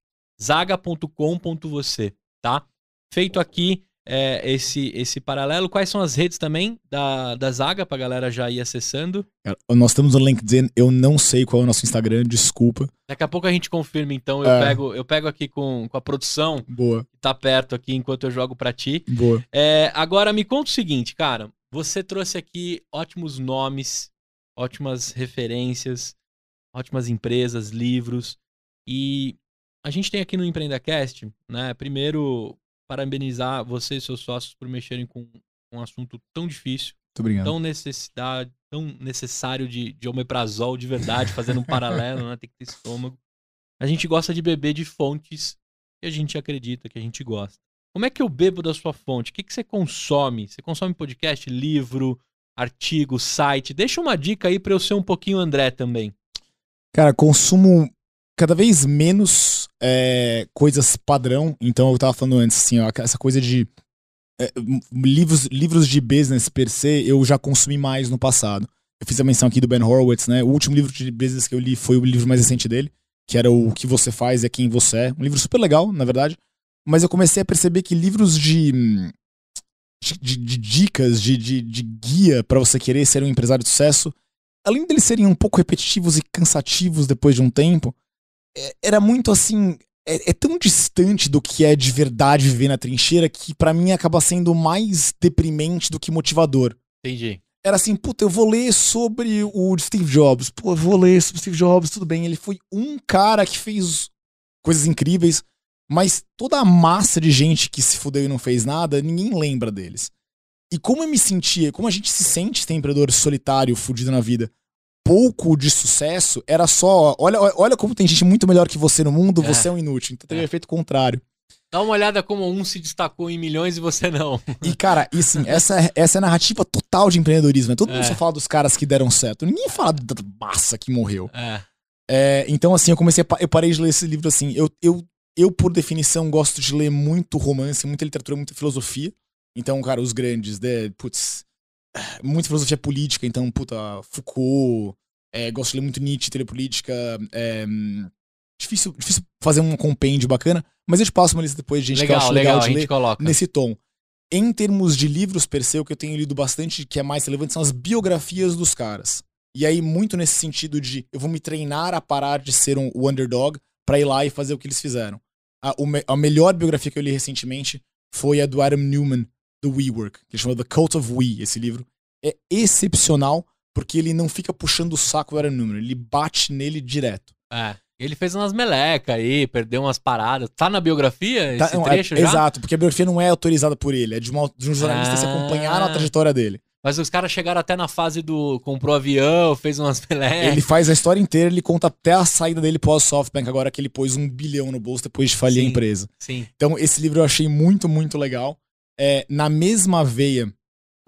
zaga.com.você, tá? feito aqui é, esse, esse paralelo. Quais são as redes também da, da Zaga, pra galera já ir acessando? É, nós estamos no LinkedIn, eu não sei qual é o nosso Instagram, desculpa. Daqui a pouco a gente confirma, então. Eu, é. pego, eu pego aqui com, com a produção. Boa. tá perto aqui enquanto eu jogo pra ti. Boa. É, agora me conta o seguinte, cara. Você trouxe aqui ótimos nomes, ótimas referências, ótimas empresas, livros. E a gente tem aqui no Empreendacast, né? Primeiro, parabenizar você e seus sócios por mexerem com um assunto tão difícil, tão, necessidade, tão necessário de, de omeprazol de verdade, fazendo um paralelo, né? Tem que ter estômago. A gente gosta de beber de fontes que a gente acredita, que a gente gosta. Como é que eu bebo da sua fonte? O que, que você consome? Você consome podcast, livro, artigo, site? Deixa uma dica aí para eu ser um pouquinho André também. Cara, consumo cada vez menos é, coisas padrão. Então eu tava falando antes, assim, ó, essa coisa de é, livros, livros de business per se, eu já consumi mais no passado. Eu fiz a menção aqui do Ben Horowitz, né? O último livro de business que eu li foi o livro mais recente dele, que era O Que Você Faz é Quem Você É. Um livro super legal, na verdade. Mas eu comecei a perceber que livros de. de, de dicas, de, de, de guia para você querer ser um empresário de sucesso, além deles serem um pouco repetitivos e cansativos depois de um tempo, é, era muito assim. É, é, tão distante do que é de verdade viver na trincheira que para mim acaba sendo mais deprimente do que motivador. Entendi. Era assim, puta, eu vou ler sobre o Steve Jobs. Pô, eu vou ler sobre o Steve Jobs, tudo bem. Ele foi um cara que fez coisas incríveis, mas toda a massa de gente que se fudeu e não fez nada, ninguém lembra deles. E como eu me sentia, como a gente se sente tem empreendedor solitário, fudido na vida, pouco de sucesso era só, olha, olha como tem gente muito melhor que você no mundo, é. você é um inútil. Então teve é. o é. efeito contrário. Dá uma olhada como um se destacou em milhões e você não. E, cara, e sim, essa, essa é a narrativa total de empreendedorismo. Né? Todo é. mundo só fala dos caras que deram certo. Ninguém fala da massa que morreu. É. É, então, assim, eu comecei a, Eu parei de ler esse livro assim. Eu, eu, eu, por definição, gosto de ler muito romance, muita literatura, muita filosofia. Então, cara, os grandes, de né, Putz, muito filosofia política, então, puta, Foucault, é, gosto de ler muito Nietzsche, teoria política, é, difícil, difícil fazer um compêndio bacana, mas eu te passo uma lista depois de gente legal, que eu acho legal, legal de ler coloca. nesse tom. Em termos de livros, o que eu tenho lido bastante, que é mais relevante, são as biografias dos caras. E aí, muito nesse sentido de eu vou me treinar a parar de ser um underdog para ir lá e fazer o que eles fizeram. A, a melhor biografia que eu li recentemente foi a do Adam Newman, do WeWork, que ele chama The Cult of We, esse livro, é excepcional porque ele não fica puxando o saco do Aaron Newman, ele bate nele direto. É. Ele fez umas melecas aí, perdeu umas paradas. Tá na biografia tá, não, é trecho é, já? Exato, porque a biografia não é autorizada por ele, é de, uma, de um jornalista ah. se acompanhar na trajetória dele. Mas os caras chegaram até na fase do comprou avião, fez umas melecas. Ele faz a história inteira, ele conta até a saída dele pós SoftBank, agora que ele pôs um bilhão no bolso depois de falir sim, a empresa. Sim. Então esse livro eu achei muito, muito legal é, na mesma veia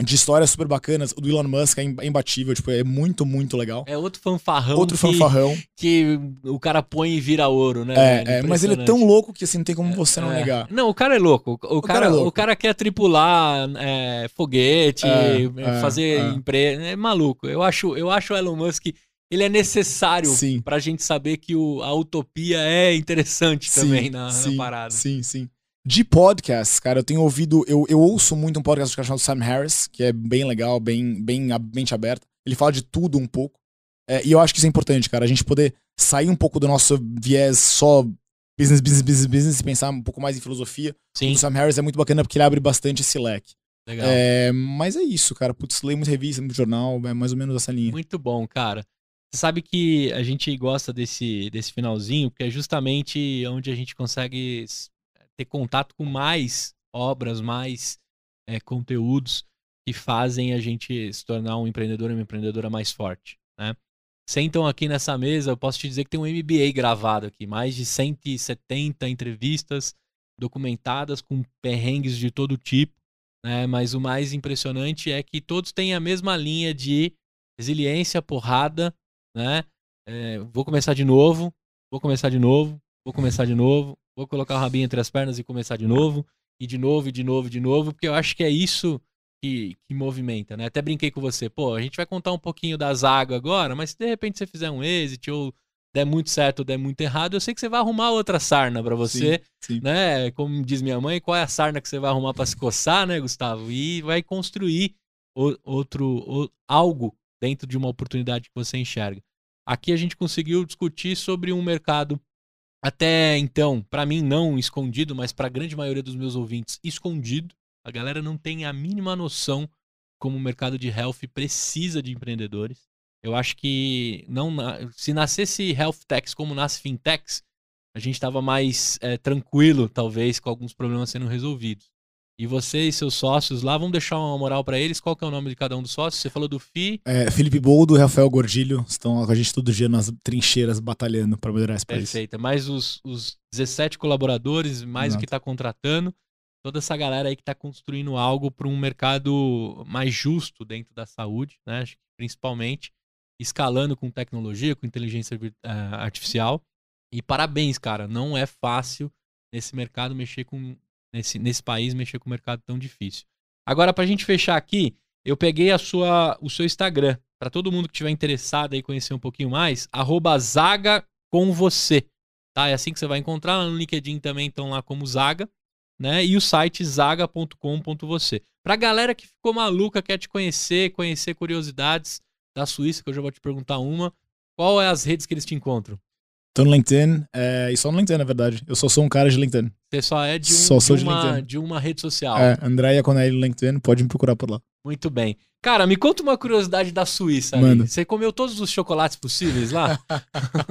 de histórias super bacanas. O do Elon Musk é, é imbatível, tipo, é muito, muito legal. É outro fanfarrão. Outro que, fanfarrão. Que o cara põe e vira ouro, né? É, é, é mas ele é tão louco que assim, não tem como é, você é, não negar. Não, o cara é louco. O, o cara, cara louco. O cara quer tripular foguete, fazer empresa. É maluco. Eu acho, eu acho o Elon Musk. Ele é necessário para gente saber que o, a utopia é interessante sim, também na, sim, na parada. Sim, sim. De podcasts, cara, eu tenho ouvido, eu, eu ouço muito um podcast chamado Sam Harris, que é bem legal, bem, bem a mente aberta. Ele fala de tudo um pouco. É, e eu acho que isso é importante, cara, a gente poder sair um pouco do nosso viés só business, business, business, business e pensar um pouco mais em filosofia. Sim. O Sam Harris é muito bacana porque ele abre bastante esse leque. Legal. É, mas é isso, cara. Putz, leio muita revista, muito jornal, é mais ou menos essa linha. Muito bom, cara. Você sabe que a gente gosta desse, desse finalzinho, porque é justamente onde a gente consegue ter contato com mais obras, mais é, conteúdos que fazem a gente se tornar um empreendedor e uma empreendedora mais forte, né? Sentam aqui nessa mesa, eu posso te dizer que tem um MBA gravado aqui, mais de 170 entrevistas documentadas com perrengues de todo tipo, né? Mas o mais impressionante é que todos têm a mesma linha de resiliência, porrada, né? É, vou começar de novo, vou começar de novo, vou começar de novo, Vou colocar o rabinho entre as pernas e começar de novo. E de novo, e de novo, e de novo. Porque eu acho que é isso que, que movimenta, né? Até brinquei com você. Pô, a gente vai contar um pouquinho da zaga agora, mas se de repente você fizer um exit ou der muito certo ou der muito errado, eu sei que você vai arrumar outra sarna para você, sim, sim. né? Como diz minha mãe, qual é a sarna que você vai arrumar para se coçar, né, Gustavo? E vai construir o, outro o, algo dentro de uma oportunidade que você enxerga. Aqui a gente conseguiu discutir sobre um mercado até então, para mim não escondido, mas para a grande maioria dos meus ouvintes, escondido. A galera não tem a mínima noção como o mercado de health precisa de empreendedores. Eu acho que não se nascesse health techs como nasce fintechs, a gente estava mais é, tranquilo, talvez, com alguns problemas sendo resolvidos. E você e seus sócios lá, vamos deixar uma moral para eles. Qual que é o nome de cada um dos sócios? Você falou do FI. É, Felipe Boldo e Rafael Gordilho estão com a gente todo dia nas trincheiras batalhando para melhorar esse país. Perfeita. Mais os, os 17 colaboradores, mais Exato. o que está contratando. Toda essa galera aí que está construindo algo para um mercado mais justo dentro da saúde, né? principalmente escalando com tecnologia, com inteligência é, artificial. E parabéns, cara. Não é fácil nesse mercado mexer com nesse, nesse país mexer com o mercado tão difícil. Agora, para a gente fechar aqui, eu peguei a sua, o seu Instagram. Para todo mundo que estiver interessado aí conhecer um pouquinho mais, arroba Zaga com você. Tá? É assim que você vai encontrar. Lá no LinkedIn também estão lá como Zaga. Né? E o site zaga.com.você. Pra galera que ficou maluca, quer te conhecer, conhecer curiosidades da Suíça, que eu já vou te perguntar uma, qual é as redes que eles te encontram? estou no LinkedIn, é, e só no LinkedIn, na verdade. Eu só sou um cara de LinkedIn. Você só é de, um, só de, uma, de, uma, rede social. É, Andréia Conelli é LinkedIn, pode me procurar por lá. Muito bem. Cara, me conta uma curiosidade da Suíça. Mano. Você comeu todos os chocolates possíveis lá?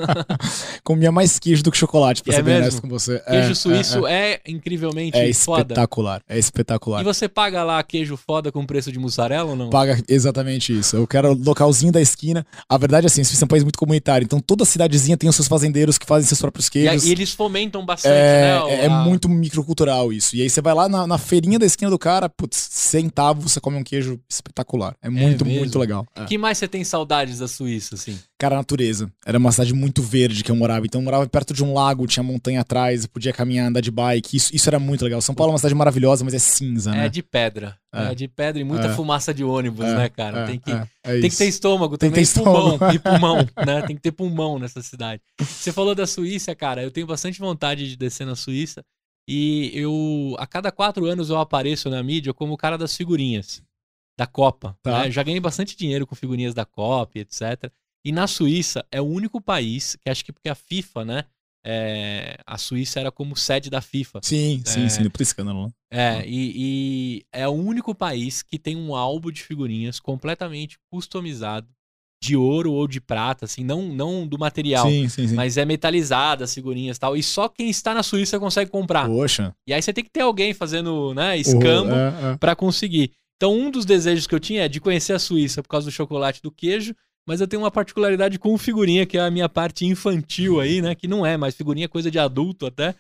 Comia mais queijo do que chocolate, pra é ser mesmo? bem honesto com você. É, queijo é, suíço é, é, incrivelmente é espetacular, foda. é espetacular. E você paga lá queijo foda com preço de mussarela ou não? Paga exatamente isso. Eu quero localzinho da esquina. A verdade é assim, a Suíça é um país muito comunitário, então toda cidadezinha tem os seus fazendeiros que fazem seus próprios queijos. E, e eles fomentam bastante, é, né? é a, muito microcultural isso. E aí você vai lá na, na, feirinha da esquina do cara, putz, centavo, você come um queijo espetacular. É muito, é muito legal. É. que mais você tem saudades da Suíça, assim? Cara, a natureza. Era uma cidade muito verde que eu morava. Então eu morava perto de um lago, tinha montanha atrás, podia caminhar, andar de bike. Isso, isso era muito legal. São Paulo é uma cidade maravilhosa, mas é cinza, é né? É de pedra. É, é de pedra e muita é. fumaça de ônibus, é. né, cara? tem, que, tem que ter estômago tem também. Tem que ter pulmão, estômago. E pulmão, né? Tem que ter pulmão nessa cidade. Você falou da Suíça, cara. Eu tenho bastante vontade de descer na Suíça. E eu, a cada quatro anos, eu apareço na mídia como o cara das figurinhas da Copa. Tá. Né? Já ganhei bastante dinheiro com figurinhas da Copa, etc. E na Suíça é o único país que acho que porque a FIFA, né? É, a Suíça era como sede da FIFA. Sim, é, sim, sim, por isso que não, É, tá. e, e, é o único país que tem um álbum de figurinhas completamente customizado de ouro ou de prata, assim, não, não do material, sim, sim, sim. mas é metalizada as figurinhas e tal. E só quem está na Suíça consegue comprar. Poxa. E aí você tem que ter alguém fazendo, né, escambo é, é. para conseguir. Então, um dos desejos que eu tinha é de conhecer a Suíça por causa do chocolate do queijo, mas eu tenho uma particularidade com figurinha, que é a minha parte infantil aí, né, que não é, mas figurinha é coisa de adulto até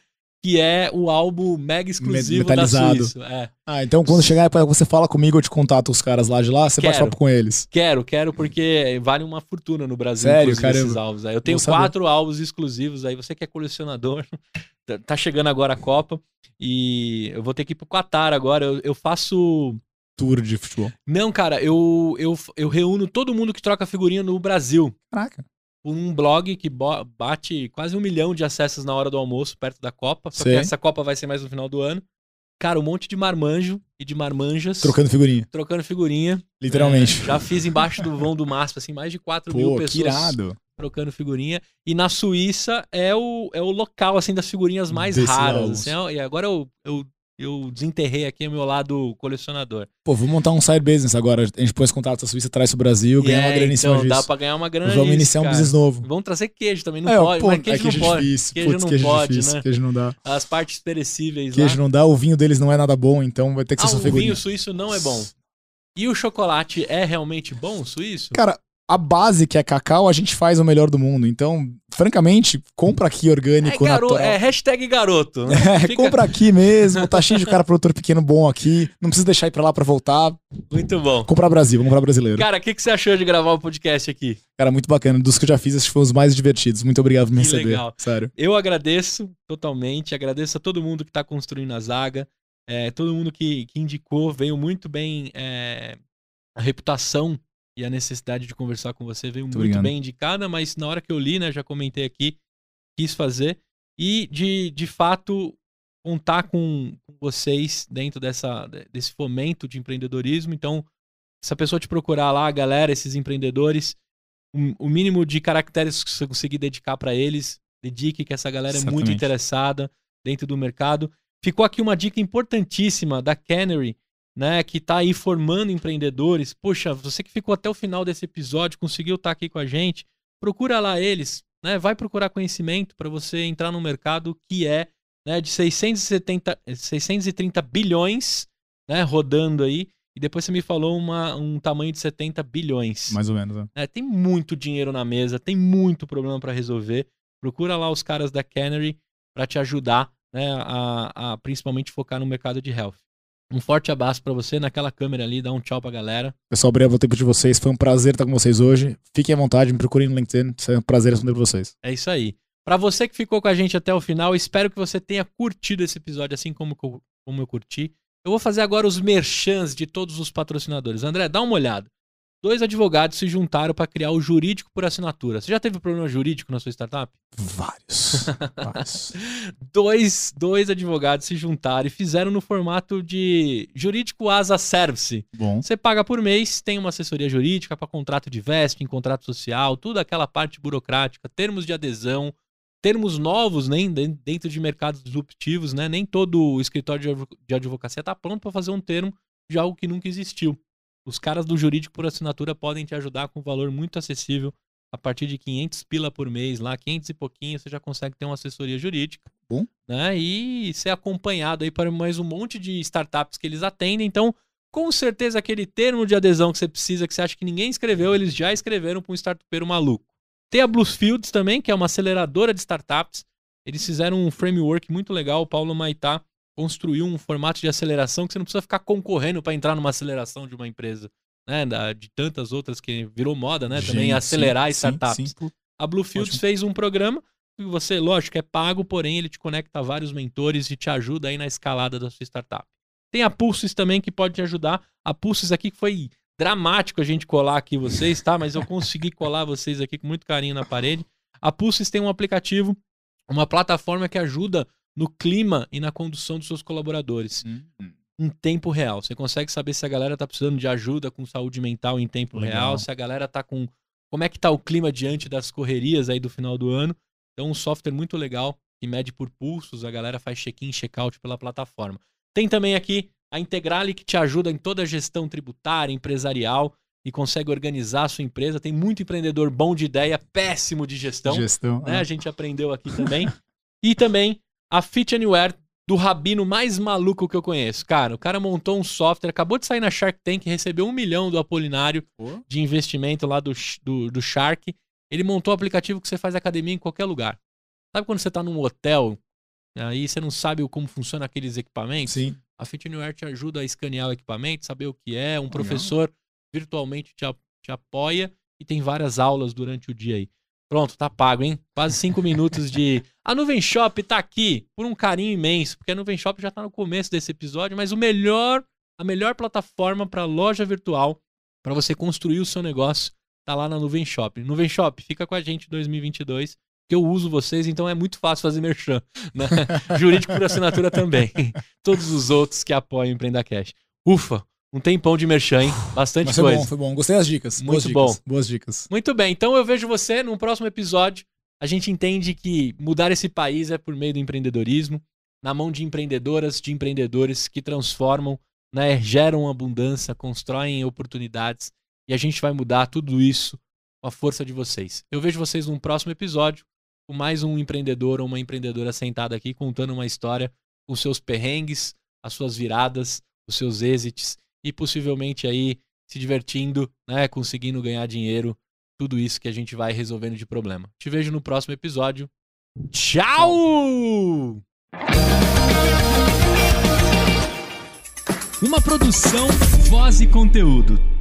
que é o álbum mega exclusivo Metalizado. da Suíça. É. Ah, então quando chegar você fala comigo, eu te contato os caras lá de lá, você quero, bate papo com eles. Quero, quero, porque vale uma fortuna no Brasil Sério, caramba. esses álbuns. Eu tenho quatro álbuns exclusivos aí, você que é colecionador, tá, tá chegando agora a Copa e eu vou ter que ir pro Qatar agora, eu, eu faço tour de futebol. Não, cara, eu, eu eu reúno todo mundo que troca figurinha no Brasil. Caraca por um blog que bate quase um milhão de acessos na hora do almoço, perto da Copa. Só Sim. que essa Copa vai ser mais no final do ano. Cara, um monte de marmanjo e de marmanjas. Trocando figurinha. Trocando figurinha. Literalmente. É, já fiz embaixo do vão do MASP, assim, mais de 4 Pô, mil pessoas. Que irado. Trocando figurinha. E na Suíça é o, é o local, assim, das figurinhas mais Desse raras. Assim, é e agora eu, eu eu desenterrei aqui meu lado colecionador. Pô, vou montar um side business agora. A gente põe os contatos da Suíça, traz pro Brasil, ganha uma é, grana então, em cima então, dá pra ganhar uma grana Vamos iniciar um business novo. Vamos trazer queijo também, não é, pode. Pô, mas queijo, é queijo não pode. Difícil, queijo putz, não queijo pode, difícil, né? Queijo não dá. As partes perecíveis Queijo lá. não dá, o vinho deles não é nada bom, então vai ter que ah, ser só figurinha. o vinho suíço não é bom. E o chocolate é realmente bom, suíço? Cara, a base que é cacau, a gente faz o melhor do mundo. Então, francamente, compra aqui orgânico, é, natural. É, hashtag garoto. Né? É, Fica... compra aqui mesmo, tá cheio de cara produtor pequeno bom aqui. Não precisa deixar ir pra lá pra voltar. Muito bom. Comprar Brasil, vamos comprar brasileiro. Cara, o que, que você achou de gravar o um podcast aqui? Cara, muito bacana. Dos que eu já fiz, que foi os mais divertidos. Muito obrigado por me que receber. Legal. Sério. Eu agradeço totalmente, agradeço a todo mundo que tá construindo a zaga. É, todo mundo que, que indicou veio muito bem é, a reputação e a necessidade de conversar com você veio muito, muito bem indicada, mas na hora que eu li, né, já comentei aqui, quis fazer. E de, de fato, contar com, com vocês dentro dessa, desse fomento de empreendedorismo. Então, se a pessoa te procurar lá, galera, esses empreendedores, um, o mínimo de caracteres que você conseguir dedicar para eles, dedique, que essa galera Exatamente. é muito interessada dentro do mercado. Ficou aqui uma dica importantíssima da Canary, né, que está aí formando empreendedores. Poxa, você que ficou até o final desse episódio, conseguiu estar tá aqui com a gente, procura lá eles, né, vai procurar conhecimento para você entrar no mercado que é né, de 670, 630 bilhões, né, rodando aí. E depois você me falou uma, um tamanho de 70 bilhões. Mais ou menos, né? É, tem muito dinheiro na mesa, tem muito problema para resolver. Procura lá os caras da Canary para te ajudar, né, a, a principalmente focar no mercado de health. Um forte abraço para você naquela câmera ali, dá um tchau pra galera. Pessoal, obrigado pelo tempo de vocês. Foi um prazer estar com vocês hoje. Fiquem à vontade, me procurem no LinkedIn. Foi é um prazer responder pra vocês. É isso aí. Para você que ficou com a gente até o final, espero que você tenha curtido esse episódio assim como, como eu curti. Eu vou fazer agora os merchans de todos os patrocinadores. André, dá uma olhada dois advogados se juntaram para criar o jurídico por assinatura. Você já teve problema jurídico na sua startup? Vários. vários. dois, dois advogados se juntaram e fizeram no formato de jurídico as a service. Bom. Você paga por mês, tem uma assessoria jurídica para contrato de vesting, contrato social, toda aquela parte burocrática, termos de adesão, termos novos né, dentro de mercados disruptivos, né? Nem todo escritório de advocacia está pronto para fazer um termo de algo que nunca existiu. Os caras do Jurídico por Assinatura podem te ajudar com um valor muito acessível. A partir de 500 pila por mês, lá 500 e pouquinho, você já consegue ter uma assessoria jurídica. Bom. Né? E ser acompanhado aí para mais um monte de startups que eles atendem. Então, com certeza, aquele termo de adesão que você precisa, que você acha que ninguém escreveu, eles já escreveram para um startupeiro maluco. Tem a Bluefields também, que é uma aceleradora de startups. Eles fizeram um framework muito legal. O Paulo Maitá construiu um formato de aceleração que você não precisa ficar concorrendo para entrar numa aceleração de uma empresa, né? Da, de tantas outras que virou moda, né? Gente, Também acelerar sim, startups. Sim, sim. A Bluefields fez um programa que você, lógico, é pago, porém ele te conecta a vários mentores e te ajuda aí na escalada da sua startup. Tem a Pulses também que pode te ajudar. A Pulses aqui que foi dramático a gente colar aqui vocês, tá? Mas eu consegui colar vocês aqui com muito carinho na parede. A Pulses tem um aplicativo, uma plataforma que ajuda no clima e na condução dos seus colaboradores. Uhum. Em tempo real. Você consegue saber se a galera tá precisando de ajuda com saúde mental em tempo Legal. real, se a galera tá com. Como é que tá o clima diante das correrias aí do final do ano? Então, um software muito legal que mede por pulsos, a galera faz check-in, check-out pela plataforma. Tem também aqui a Integrale que te ajuda em toda a gestão tributária, empresarial e consegue organizar a sua empresa. Tem muito empreendedor bom de ideia, péssimo de gestão. Gestão. Né? É. A gente aprendeu aqui também. e também a Fit Anywhere do rabino mais maluco que eu conheço. Cara, o cara montou um software, acabou de sair na Shark Tank, recebeu um milhão do Apolinário oh. de investimento lá do, do, do Shark. Ele montou um aplicativo que você faz academia em qualquer lugar. Sabe quando você tá num hotel, aí você não sabe como funciona aqueles equipamentos? Sim. A Fit Anywhere te ajuda a escanear o equipamento, saber o que é, um professor virtualmente te, te apoia e tem várias aulas durante o dia aí. Pronto, tá pago, hein? Quase cinco minutos de. A Nuvem Shop tá aqui por um carinho imenso, porque a Nuvem Shop já tá no começo desse episódio, mas o melhor, a melhor plataforma para loja virtual para você construir o seu negócio tá lá na Nuvem Shop. Nuvem Shop, fica com a gente em 2022, que eu uso vocês, então é muito fácil fazer merchan. Né? Jurídico por assinatura também. Todos os outros que apoiam o Empreenda Cash. Ufa, um tempão de merchan, hein? Bastante Mas foi coisa. Bom, foi bom. Gostei das dicas. Muito Boas bom. Boas dicas. Muito bem. Então eu vejo você num próximo episódio. A gente entende que mudar esse país é por meio do empreendedorismo, na mão de empreendedoras, de empreendedores que transformam, né, geram abundância, constroem oportunidades e a gente vai mudar tudo isso com a força de vocês. Eu vejo vocês num próximo episódio com mais um empreendedor ou uma empreendedora sentada aqui contando uma história com seus perrengues, as suas viradas, os seus êxitos e possivelmente aí se divertindo, né, conseguindo ganhar dinheiro, tudo isso que a gente vai resolvendo de problema. Te vejo no próximo episódio. Tchau! Uma produção Voz e Conteúdo.